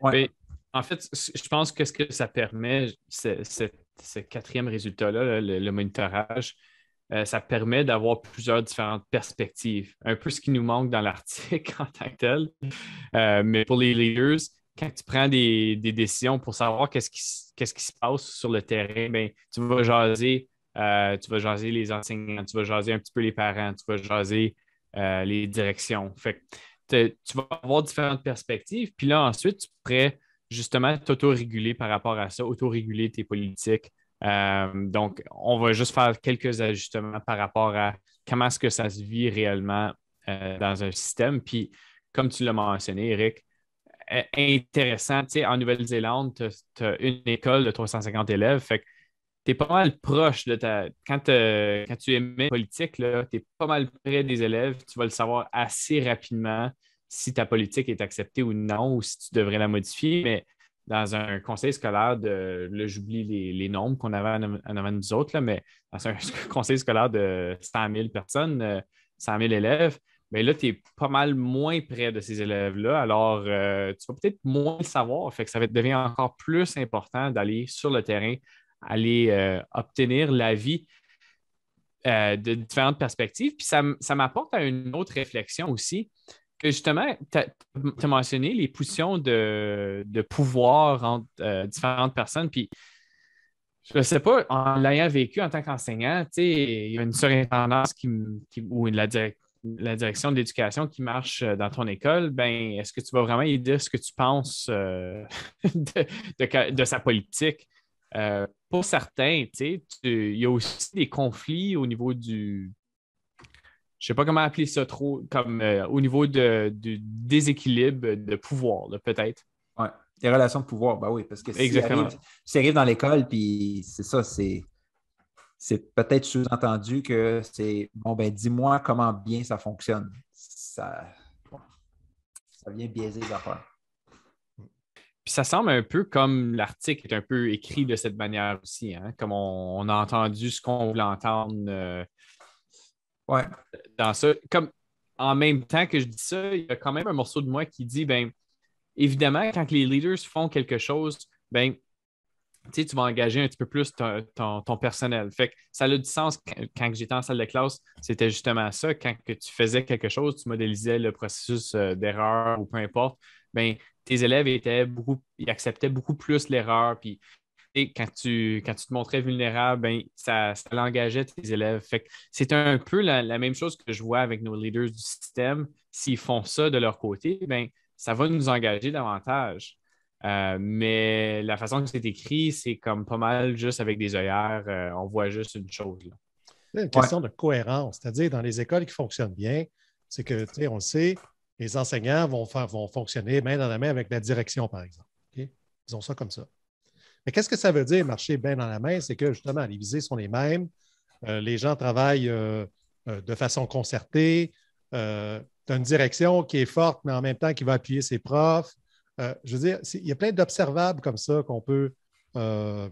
en fait, je pense que ce que ça permet, ce quatrième résultat-là, le, monitorage, ça permet d'avoir plusieurs différentes perspectives. Un peu ce qui nous manque dans l'article en tant que tel. mais pour les leaders, quand tu prends des, décisions pour savoir qu'est-ce qui, qu'est-ce qui se passe sur le terrain, bien, tu vas jaser. Euh, tu vas jaser les enseignants, tu vas jaser un petit peu les parents, tu vas jaser euh, les directions. Fait tu vas avoir différentes perspectives. Puis là, ensuite, tu pourrais justement t'auto-réguler par rapport à ça, autoréguler tes politiques. Euh, donc, on va juste faire quelques ajustements par rapport à comment est-ce que ça se vit réellement dans un système. Puis, comme tu l'as mentionné, Eric, euh, intéressant. en Nouvelle-Zélande, tu as, une école de 350 élèves. Fait que tu es pas mal proche de ta. Quand, euh, tu émets politique, tu es pas mal près des élèves. Tu vas le savoir assez rapidement si ta politique est acceptée ou non, ou si tu devrais la modifier. Mais dans un conseil scolaire de. Là, j'oublie les, nombres qu'on avait en, avant de nous autres, mais dans un conseil scolaire de 100 000 personnes, 100 euh, 000 élèves, mais là, tu es pas mal moins près de ces élèves-là. Alors, euh, tu vas peut-être moins le savoir. Fait que ça va devient encore plus important d'aller sur le terrain, aller euh, obtenir l'avis euh, de différentes perspectives. Puis ça, m'apporte à une autre réflexion aussi, que justement, tu as, mentionné les positions de, pouvoir entre différentes personnes. Puis, je ne sais pas, en l'ayant vécu en tant qu'enseignant, il y a une surintendance qui, qui, ou la direction la direction de l'éducation qui marche euh, dans ton école, ben, est-ce que tu vas vraiment y dire ce que tu penses euh, de, sa politique? Euh, pour certains, il y a aussi des conflits au niveau du. Je ne sais pas comment appeler ça trop, comme au niveau du déséquilibre de pouvoir, peut-être. Oui, des relations de pouvoir, ben oui, parce que si Exactement. arrive, dans l'école, puis c'est ça, c'est c'est peut-être sous-entendu que c'est bon, ben dis-moi comment bien ça fonctionne. Ça, ça vient biaiser les affaires. Puis ça semble un peu comme l'article est un peu écrit de cette manière aussi, hein, comme on, a entendu ce qu'on voulait entendre euh, dans ça. Comme en même temps que je dis ça, il y a quand même un morceau de moi qui dit ben évidemment, quand les leaders font quelque chose, ben tu, vas engager un petit peu plus ton, personnel. Fait que ça a du sens quand, j'étais en salle de classe, c'était justement ça. Quand que tu faisais quelque chose, tu modélisais le processus euh, d'erreur ou peu importe, ben, tes élèves étaient beaucoup, ils acceptaient beaucoup plus l'erreur. et quand tu, te montrais vulnérable, ben, ça, ça l'engageait tes élèves. Fait c'est un peu la, même chose que je vois avec nos leaders du système. S'ils font ça de leur côté, ben, ça va nous engager davantage. Euh, mais la façon que c'est écrit, c'est comme pas mal juste avec des œillères. Euh, on voit juste une chose. C'est une question de cohérence. C'est-à-dire, dans les écoles qui fonctionnent bien, c'est que, tu sais, on le sait, les enseignants vont, fonctionner main dans la main avec la direction, par exemple. Ils ont ça comme ça. Mais qu'est-ce que ça veut dire marcher bien dans la main? C'est que, justement, les visées sont les mêmes. Euh, les gens travaillent de façon concertée. tu as une direction qui est forte, mais en même temps qui va appuyer ses profs. Euh, je veux dire, il y a plein d'observables comme ça euh,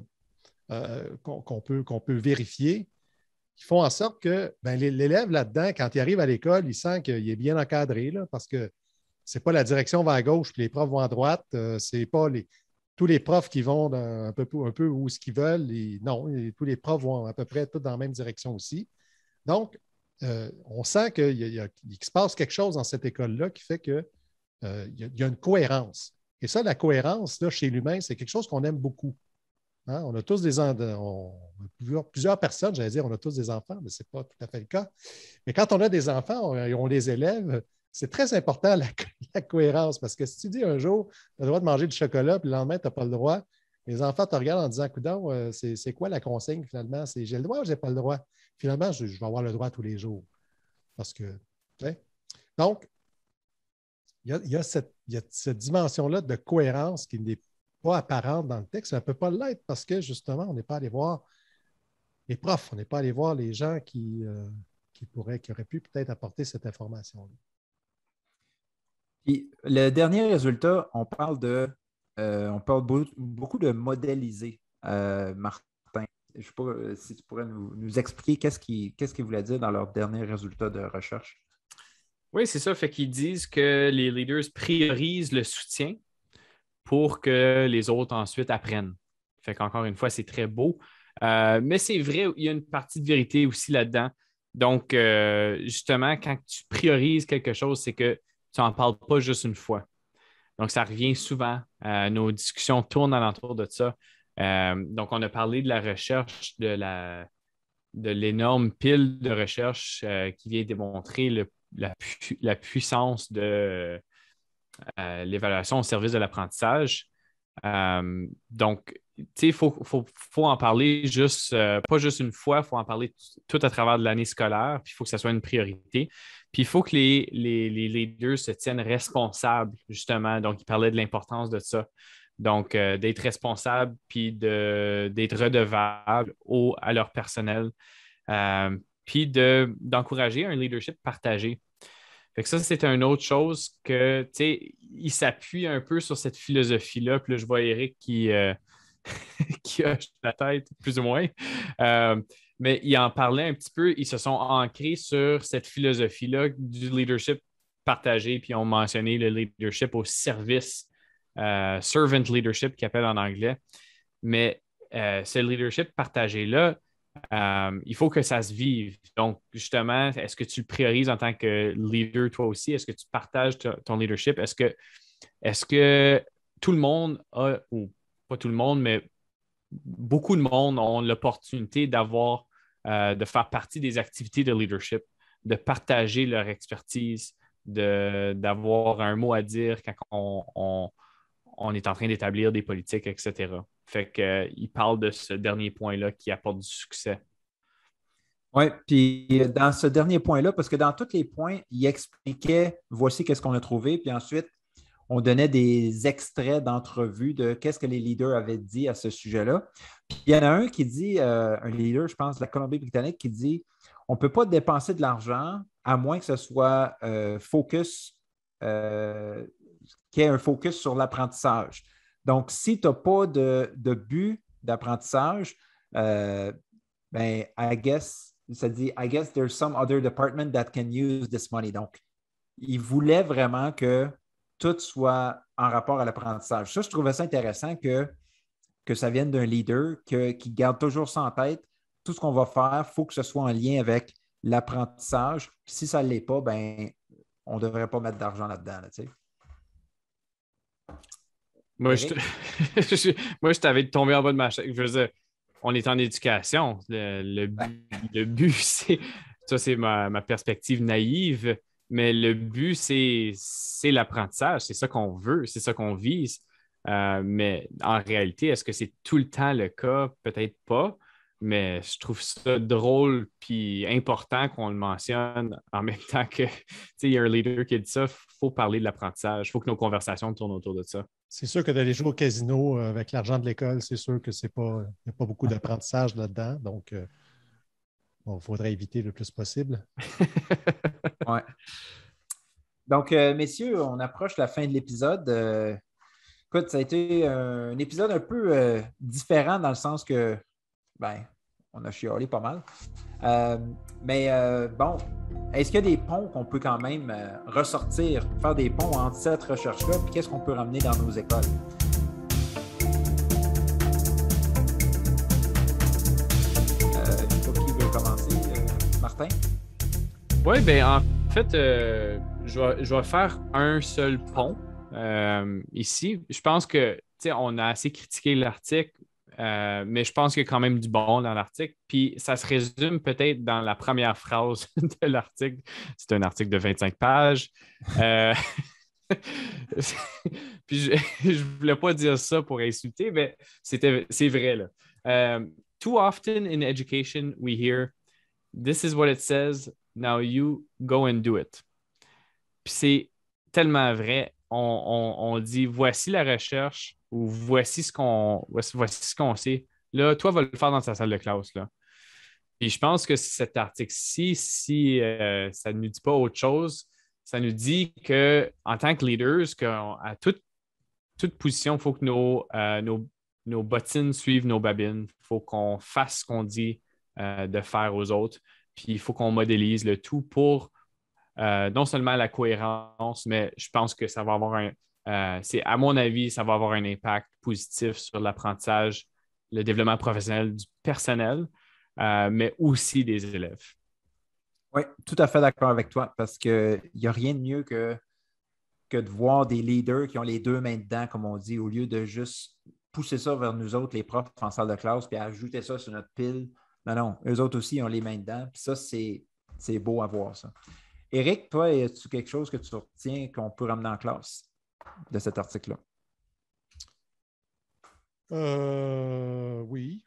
euh, qu'on peut, qu'on peut vérifier qui font en sorte que ben, l'élève là-dedans, quand il arrive à l'école, il sent qu'il est bien encadré parce que ce n'est pas la direction va à gauche puis les profs vont à droite. Ce n'est pas tous les profs qui vont un peu, un peu où ce qu'ils veulent. non, tous les profs vont à peu près tous dans la même direction aussi. Donc, on sent qu'il se passe quelque chose dans cette école-là qui fait qu'il y, a une cohérence. Et ça, la cohérence là, chez l'humain, c'est quelque chose qu'on aime beaucoup. Hein? On a tous des plusieurs, personnes, j'allais dire, on a tous des enfants, mais ce n'est pas tout à fait le cas. Mais quand on a des enfants et on, les élève, c'est très important la, cohérence parce que si tu dis un jour, tu as le droit de manger du chocolat, puis le lendemain, tu n'as pas le droit, les enfants te regardent en disant Coudon, euh, c'est, quoi la consigne finalement C'est j'ai le droit ou j'ai pas le droit Finalement, je, vais avoir le droit tous les jours. Parce que. Donc, il y a, cette, dimension-là de cohérence qui n'est pas apparente dans le texte. on ne peut pas l'être parce que justement, on n'est pas allé voir les profs, on n'est pas allé voir les gens qui, euh, qui, pourraient, qui auraient pu peut-être apporter cette information-là. Puis, le dernier résultat, on parle de euh, on parle beaucoup de modéliser, euh, Martin. Je ne sais pas si tu pourrais nous, expliquer qu'est-ce qu'ils qu voulaient dire dans leur dernier résultat de recherche. Oui, c'est ça. Fait qu'ils disent que les leaders priorisent le soutien pour que les autres ensuite apprennent. Fait qu'encore une fois, c'est très beau. Euh, mais c'est vrai, il y a une partie de vérité aussi là-dedans. Donc, euh, justement, quand tu priorises quelque chose, c'est que tu n'en parles pas juste une fois. Donc, ça revient souvent. Euh, nos discussions tournent alentour de ça. donc, on a parlé de la recherche, de la de l'énorme pile de recherche qui vient démontrer le la, la, puissance de euh, l'évaluation au service de l'apprentissage. Euh, donc, il faut, faut, faut, en parler juste, euh, pas juste une fois, il faut en parler tout à travers de l'année scolaire, puis il faut que ça soit une priorité. Puis il faut que les, les, les, leaders se tiennent responsables, justement. Donc, il parlait de l'importance de ça. Donc, d'être responsable, puis d'être redevable au, à leur personnel puis d'encourager un leadership partagé. Fait que ça, c'est une autre chose que, tu sais, il s'appuie un peu sur cette philosophie-là. Puis là, je vois Eric qui, euh, la tête, plus ou moins. Euh, mais il en parlait un petit peu. Ils se sont ancrés sur cette philosophie-là du leadership partagé. Puis ils ont mentionné le leadership au service, euh, servant leadership qu'ils appellent en anglais. Mais ce leadership partagé-là, euh, il faut que ça se vive. Donc, justement, est-ce que tu le priorises en tant que leader toi aussi? Est-ce que tu partages ton leadership? Est-ce que, est que tout le monde a, ou pas tout le monde, mais beaucoup de monde ont l'opportunité d'avoir, euh, de faire partie des activités de leadership, de partager leur expertise, d'avoir un mot à dire quand on est en train d'établir des politiques, etc. Fait qu'il euh, parle de ce dernier point-là qui apporte du succès. Oui, puis euh, dans ce dernier point-là, parce que dans tous les points, il expliquait voici qu'est-ce qu'on a trouvé, puis ensuite, on donnait des extraits d'entrevues de qu'est-ce que les leaders avaient dit à ce sujet-là. Puis il y en a un qui dit, euh, un leader, je pense, de la Colombie-Britannique, qui dit on ne peut pas dépenser de l'argent à moins que ce soit focus, qu'il y un focus sur l'apprentissage. Donc, si tu n'as pas de, but d'apprentissage, euh, ben, I guess, ça dit, I guess there's some other department that can use this money. Donc, il voulait vraiment que tout soit en rapport à l'apprentissage. Ça, je trouvais ça intéressant que, que ça vienne d'un leader qui garde toujours ça en tête. Tout ce qu'on va faire, il faut que ce soit en lien avec l'apprentissage. Si ça ne l'est pas, ben, on ne devrait pas mettre d'argent là-dedans. Là, Moi, je, t'avais tombé en bas de ma chaise. Je veux on est en éducation. Le, ben. but, c'est. Ça, c'est ma, perspective naïve, mais le but, c'est l'apprentissage. C'est ça qu'on veut, c'est ça qu'on vise. Euh, mais en réalité, est-ce que c'est tout le temps le cas? Peut-être pas, mais je trouve ça drôle puis important qu'on le mentionne en même temps que, tu sais, il y a un leader qui a dit ça, il faut parler de l'apprentissage, il faut que nos conversations tournent autour de ça c'est sûr que d'aller jouer au casino euh, avec l'argent de l'école, c'est sûr que c'est pas, il n'y a pas beaucoup d'apprentissage là-dedans. Donc, il euh, faudrait éviter le plus possible. ouais. Donc, euh, messieurs, on approche la fin de l'épisode. écoute, ça a été un épisode un peu différent dans le sens que, ben, on a chiolé pas mal. Euh, mais euh, bon, est-ce qu'il y a des ponts qu'on peut quand même euh, ressortir, faire des ponts entre cette recherche-là, qu'est-ce qu'on peut ramener dans nos écoles? Martin? Oui, bien, en fait, je vais, je, vais, faire un seul pont ici. Je pense que on a assez critiqué l'article euh, mais je pense qu'il y a quand même du bon dans l'article. Puis ça se résume peut-être dans la première phrase de l'article. C'est un article de 25 pages. Euh, puis je ne voulais pas dire ça pour insulter, mais c'est vrai. Là. Euh, too often in education, we hear This is what it says, now you go and do it. Puis c'est tellement vrai. On, on, on dit Voici la recherche ou voici ce qu'on voici ce qu'on sait. Là, toi, va le faire dans ta salle de classe. Là. Puis je pense que cet article-ci, si euh, ça ne nous dit pas autre chose, ça nous dit que en tant que leaders, qu'à à toute, toute position, il faut que nos, euh, nos, nos, bottines suivent nos babines. Il faut qu'on fasse ce qu'on dit euh, de faire aux autres. Puis il faut qu'on modélise le tout pour non seulement la cohérence, mais je pense que ça va avoir un, euh, c'est, à mon avis, ça va avoir un impact positif sur l'apprentissage, le développement professionnel du personnel, euh, mais aussi des élèves. Oui, tout à fait d'accord avec toi, parce qu'il n'y a rien de mieux que, de voir des leaders qui ont les deux mains dedans, comme on dit, au lieu de juste pousser ça vers nous autres, les profs en salle de classe, puis ajouter ça sur notre pile. Non, non, eux autres aussi ont les mains dedans. Puis ça, c'est, beau à voir, ça. Eric, toi, as-tu quelque chose que tu retiens qu'on peut ramener en classe? de cet article-là? Euh, oui,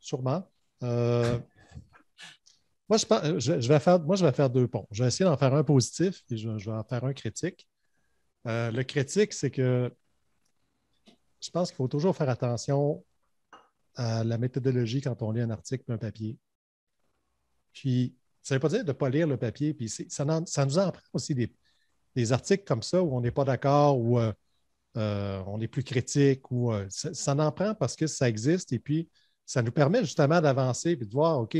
sûrement. Euh, moi, je, vais faire, moi, je vais faire deux ponts. Je vais essayer d'en faire un positif et je, vais en faire un critique. Euh, le critique, c'est que je pense qu'il faut toujours faire attention à la méthodologie quand on lit un article ou un papier. Puis, ça ne veut pas dire de ne pas lire le papier. Puis ça, ça, nous en prend aussi des, des articles comme ça où on n'est pas d'accord, où euh, euh, on est plus critique, ou euh, ça, en prend parce que ça existe et puis ça nous permet justement d'avancer et de voir, OK,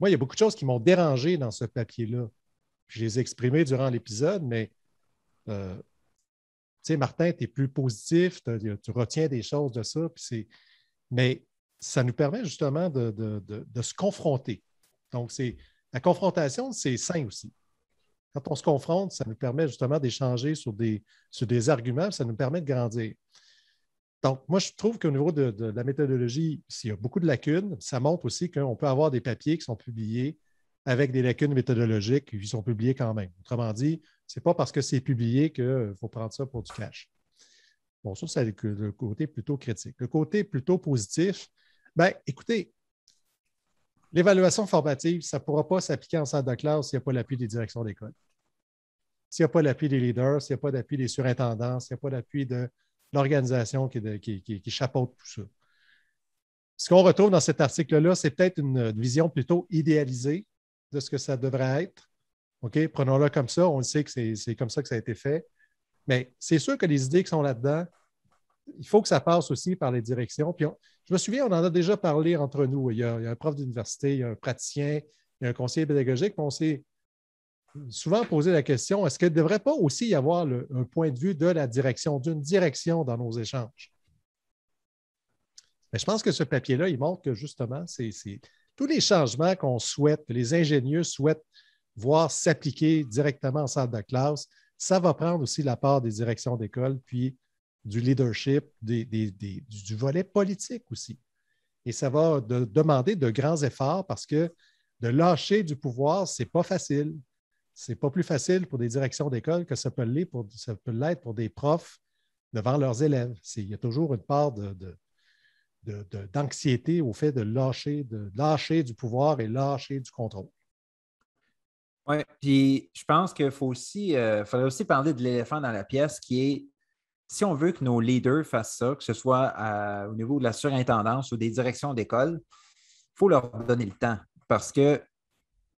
moi, il y a beaucoup de choses qui m'ont dérangé dans ce papier-là. Je les ai exprimées durant l'épisode, mais tu sais, Martin, tu es plus positif, tu retiens des choses de ça, mais ça nous permet justement de, se confronter. Donc, c'est la confrontation, c'est sain aussi. Quand on se confronte, ça nous permet justement d'échanger sur des, sur des arguments, ça nous permet de grandir. Donc, moi, je trouve qu'au niveau de, la méthodologie, s'il y a beaucoup de lacunes, ça montre aussi qu'on peut avoir des papiers qui sont publiés avec des lacunes méthodologiques qui sont publiés quand même. Autrement dit, ce n'est pas parce que c'est publié qu'il euh, faut prendre ça pour du cash. Bon, ça, c'est le côté plutôt critique. Le côté plutôt positif, bien, écoutez, l'évaluation formative, ça ne pourra pas s'appliquer en salle de classe s'il n'y a pas l'appui des directions d'école. S'il n'y a pas l'appui des leaders, s'il n'y a pas d'appui des surintendants, s'il n'y a pas d'appui de l'organisation qui, chapeaute tout ça. Ce qu'on retrouve dans cet article-là, c'est peut-être une vision plutôt idéalisée de ce que ça devrait être. OK, prenons-le comme ça, on le sait que c'est comme ça que ça a été fait. Mais c'est sûr que les idées qui sont là-dedans, il faut que ça passe aussi par les directions. Puis je me souviens, on en a déjà parlé entre nous. Il y a, un prof d'université, il y a un praticien, il y a un conseiller pédagogique, on souvent posé la question, est-ce qu'il ne devrait pas aussi y avoir un point de vue de la direction, d'une direction dans nos échanges? Mais je pense que ce papier-là, il montre que justement, c'est tous les changements qu'on souhaite, que les ingénieux souhaitent voir s'appliquer directement en salle de classe, ça va prendre aussi la part des directions d'école, puis du leadership, du volet politique aussi. Et ça va demander de grands efforts parce que de lâcher du pouvoir, ce n'est pas facile c'est pas plus facile pour des directions d'école que ça peut l'être pour, des profs devant leurs élèves. il y a toujours une part de, d'anxiété au fait de lâcher, de lâcher du pouvoir et lâcher du contrôle. Oui, puis je pense qu'il faut aussi, euh, faudrait aussi parler de l'éléphant dans la pièce qui est si on veut que nos leaders fassent ça, que ce soit au niveau de la surintendance ou des directions d'école, il faut leur donner le temps parce que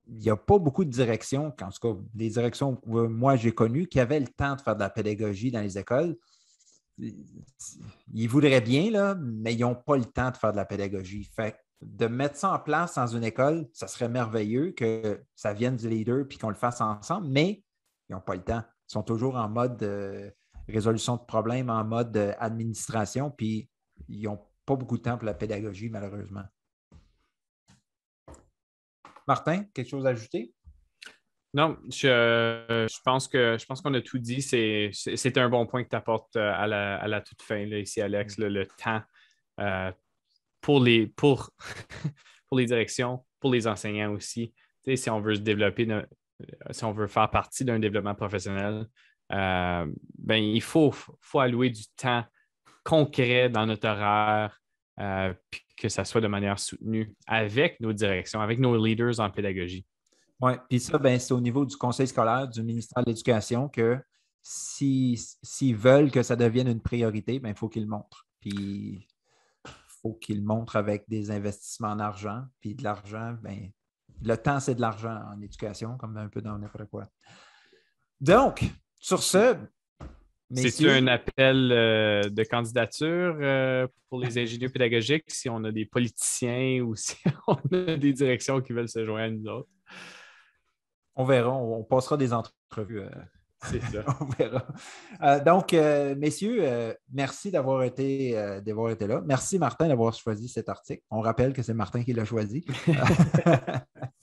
il n'y a pas beaucoup de directions, en tout cas, des directions que moi j'ai connues, qui avaient le temps de faire de la pédagogie dans les écoles. Ils voudraient bien, là, mais ils n'ont pas le temps de faire de la pédagogie. Fait de mettre ça en place dans une école, ça serait merveilleux que ça vienne du leader puis qu'on le fasse ensemble, mais ils n'ont pas le temps. Ils sont toujours en mode euh, résolution de problèmes, en mode euh, administration, puis ils n'ont pas beaucoup de temps pour la pédagogie, malheureusement. Martin, quelque chose à ajouter? Non, je, pense que je pense qu'on a tout dit. C'est, un bon point que tu apportes euh, à la, toute fin ici, Alex, mm. le, temps euh, pour, les, pour, pour les directions, pour les enseignants aussi. si on veut se développer, si on veut faire partie d'un développement professionnel, euh, ben, il faut, faut allouer du temps concret dans notre horaire euh, que ça soit de manière soutenue avec nos directions, avec nos leaders en pédagogie. Oui, puis ça, ben, c'est au niveau du conseil scolaire, du ministère de l'Éducation que s'ils veulent que ça devienne une priorité, ben, il faut qu'ils le montrent. Puis il faut qu'ils le montrent avec des investissements en argent. Puis de l'argent, ben, le temps, c'est de l'argent en éducation, comme un peu dans n'importe quoi. Donc, sur ce, c'est-tu un appel euh, de candidature euh, pour les ingénieurs pédagogiques si on a des politiciens ou si on a des directions qui veulent se joindre à nous autres? On verra, on, passera des entrevues. Euh. C'est ça. on verra. donc, messieurs, merci d'avoir été, été là. Merci, Martin, d'avoir choisi cet article. On rappelle que c'est Martin qui l'a choisi.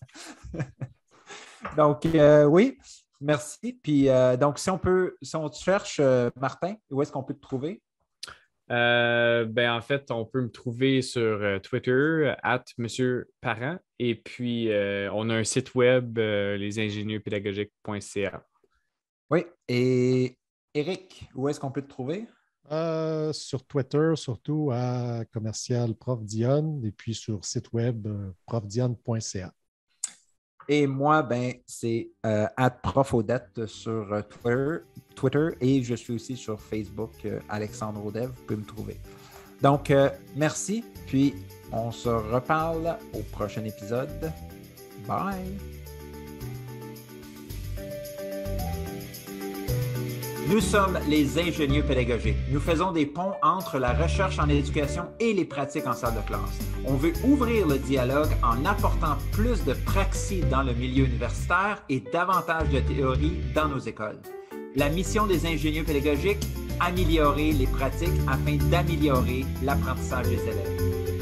donc, oui. Merci. Puis euh, donc, si on peut, si on te cherche, euh, Martin, où est-ce qu'on peut te trouver? Euh, ben, en fait, on peut me trouver sur Twitter, at Monsieur Parent. Et puis, on a un site web, lesingénieuxpédagogiques.ca. Oui. Et Eric, où est-ce qu'on peut te trouver? sur Twitter, surtout à commercial prof et puis sur site web profdionne.ca. Et moi, ben, c'est euh, @profaudette sur euh, Twitter, et je suis aussi sur Facebook, euh, Alexandre Audev, vous pouvez me trouver. Donc, merci, puis on se reparle au prochain épisode. Bye! Nous sommes les ingénieurs pédagogiques. Nous faisons des ponts entre la recherche en éducation et les pratiques en salle de classe. On veut ouvrir le dialogue en apportant plus de praxis dans le milieu universitaire et davantage de théorie dans nos écoles. La mission des ingénieurs pédagogiques, améliorer les pratiques afin d'améliorer l'apprentissage des élèves.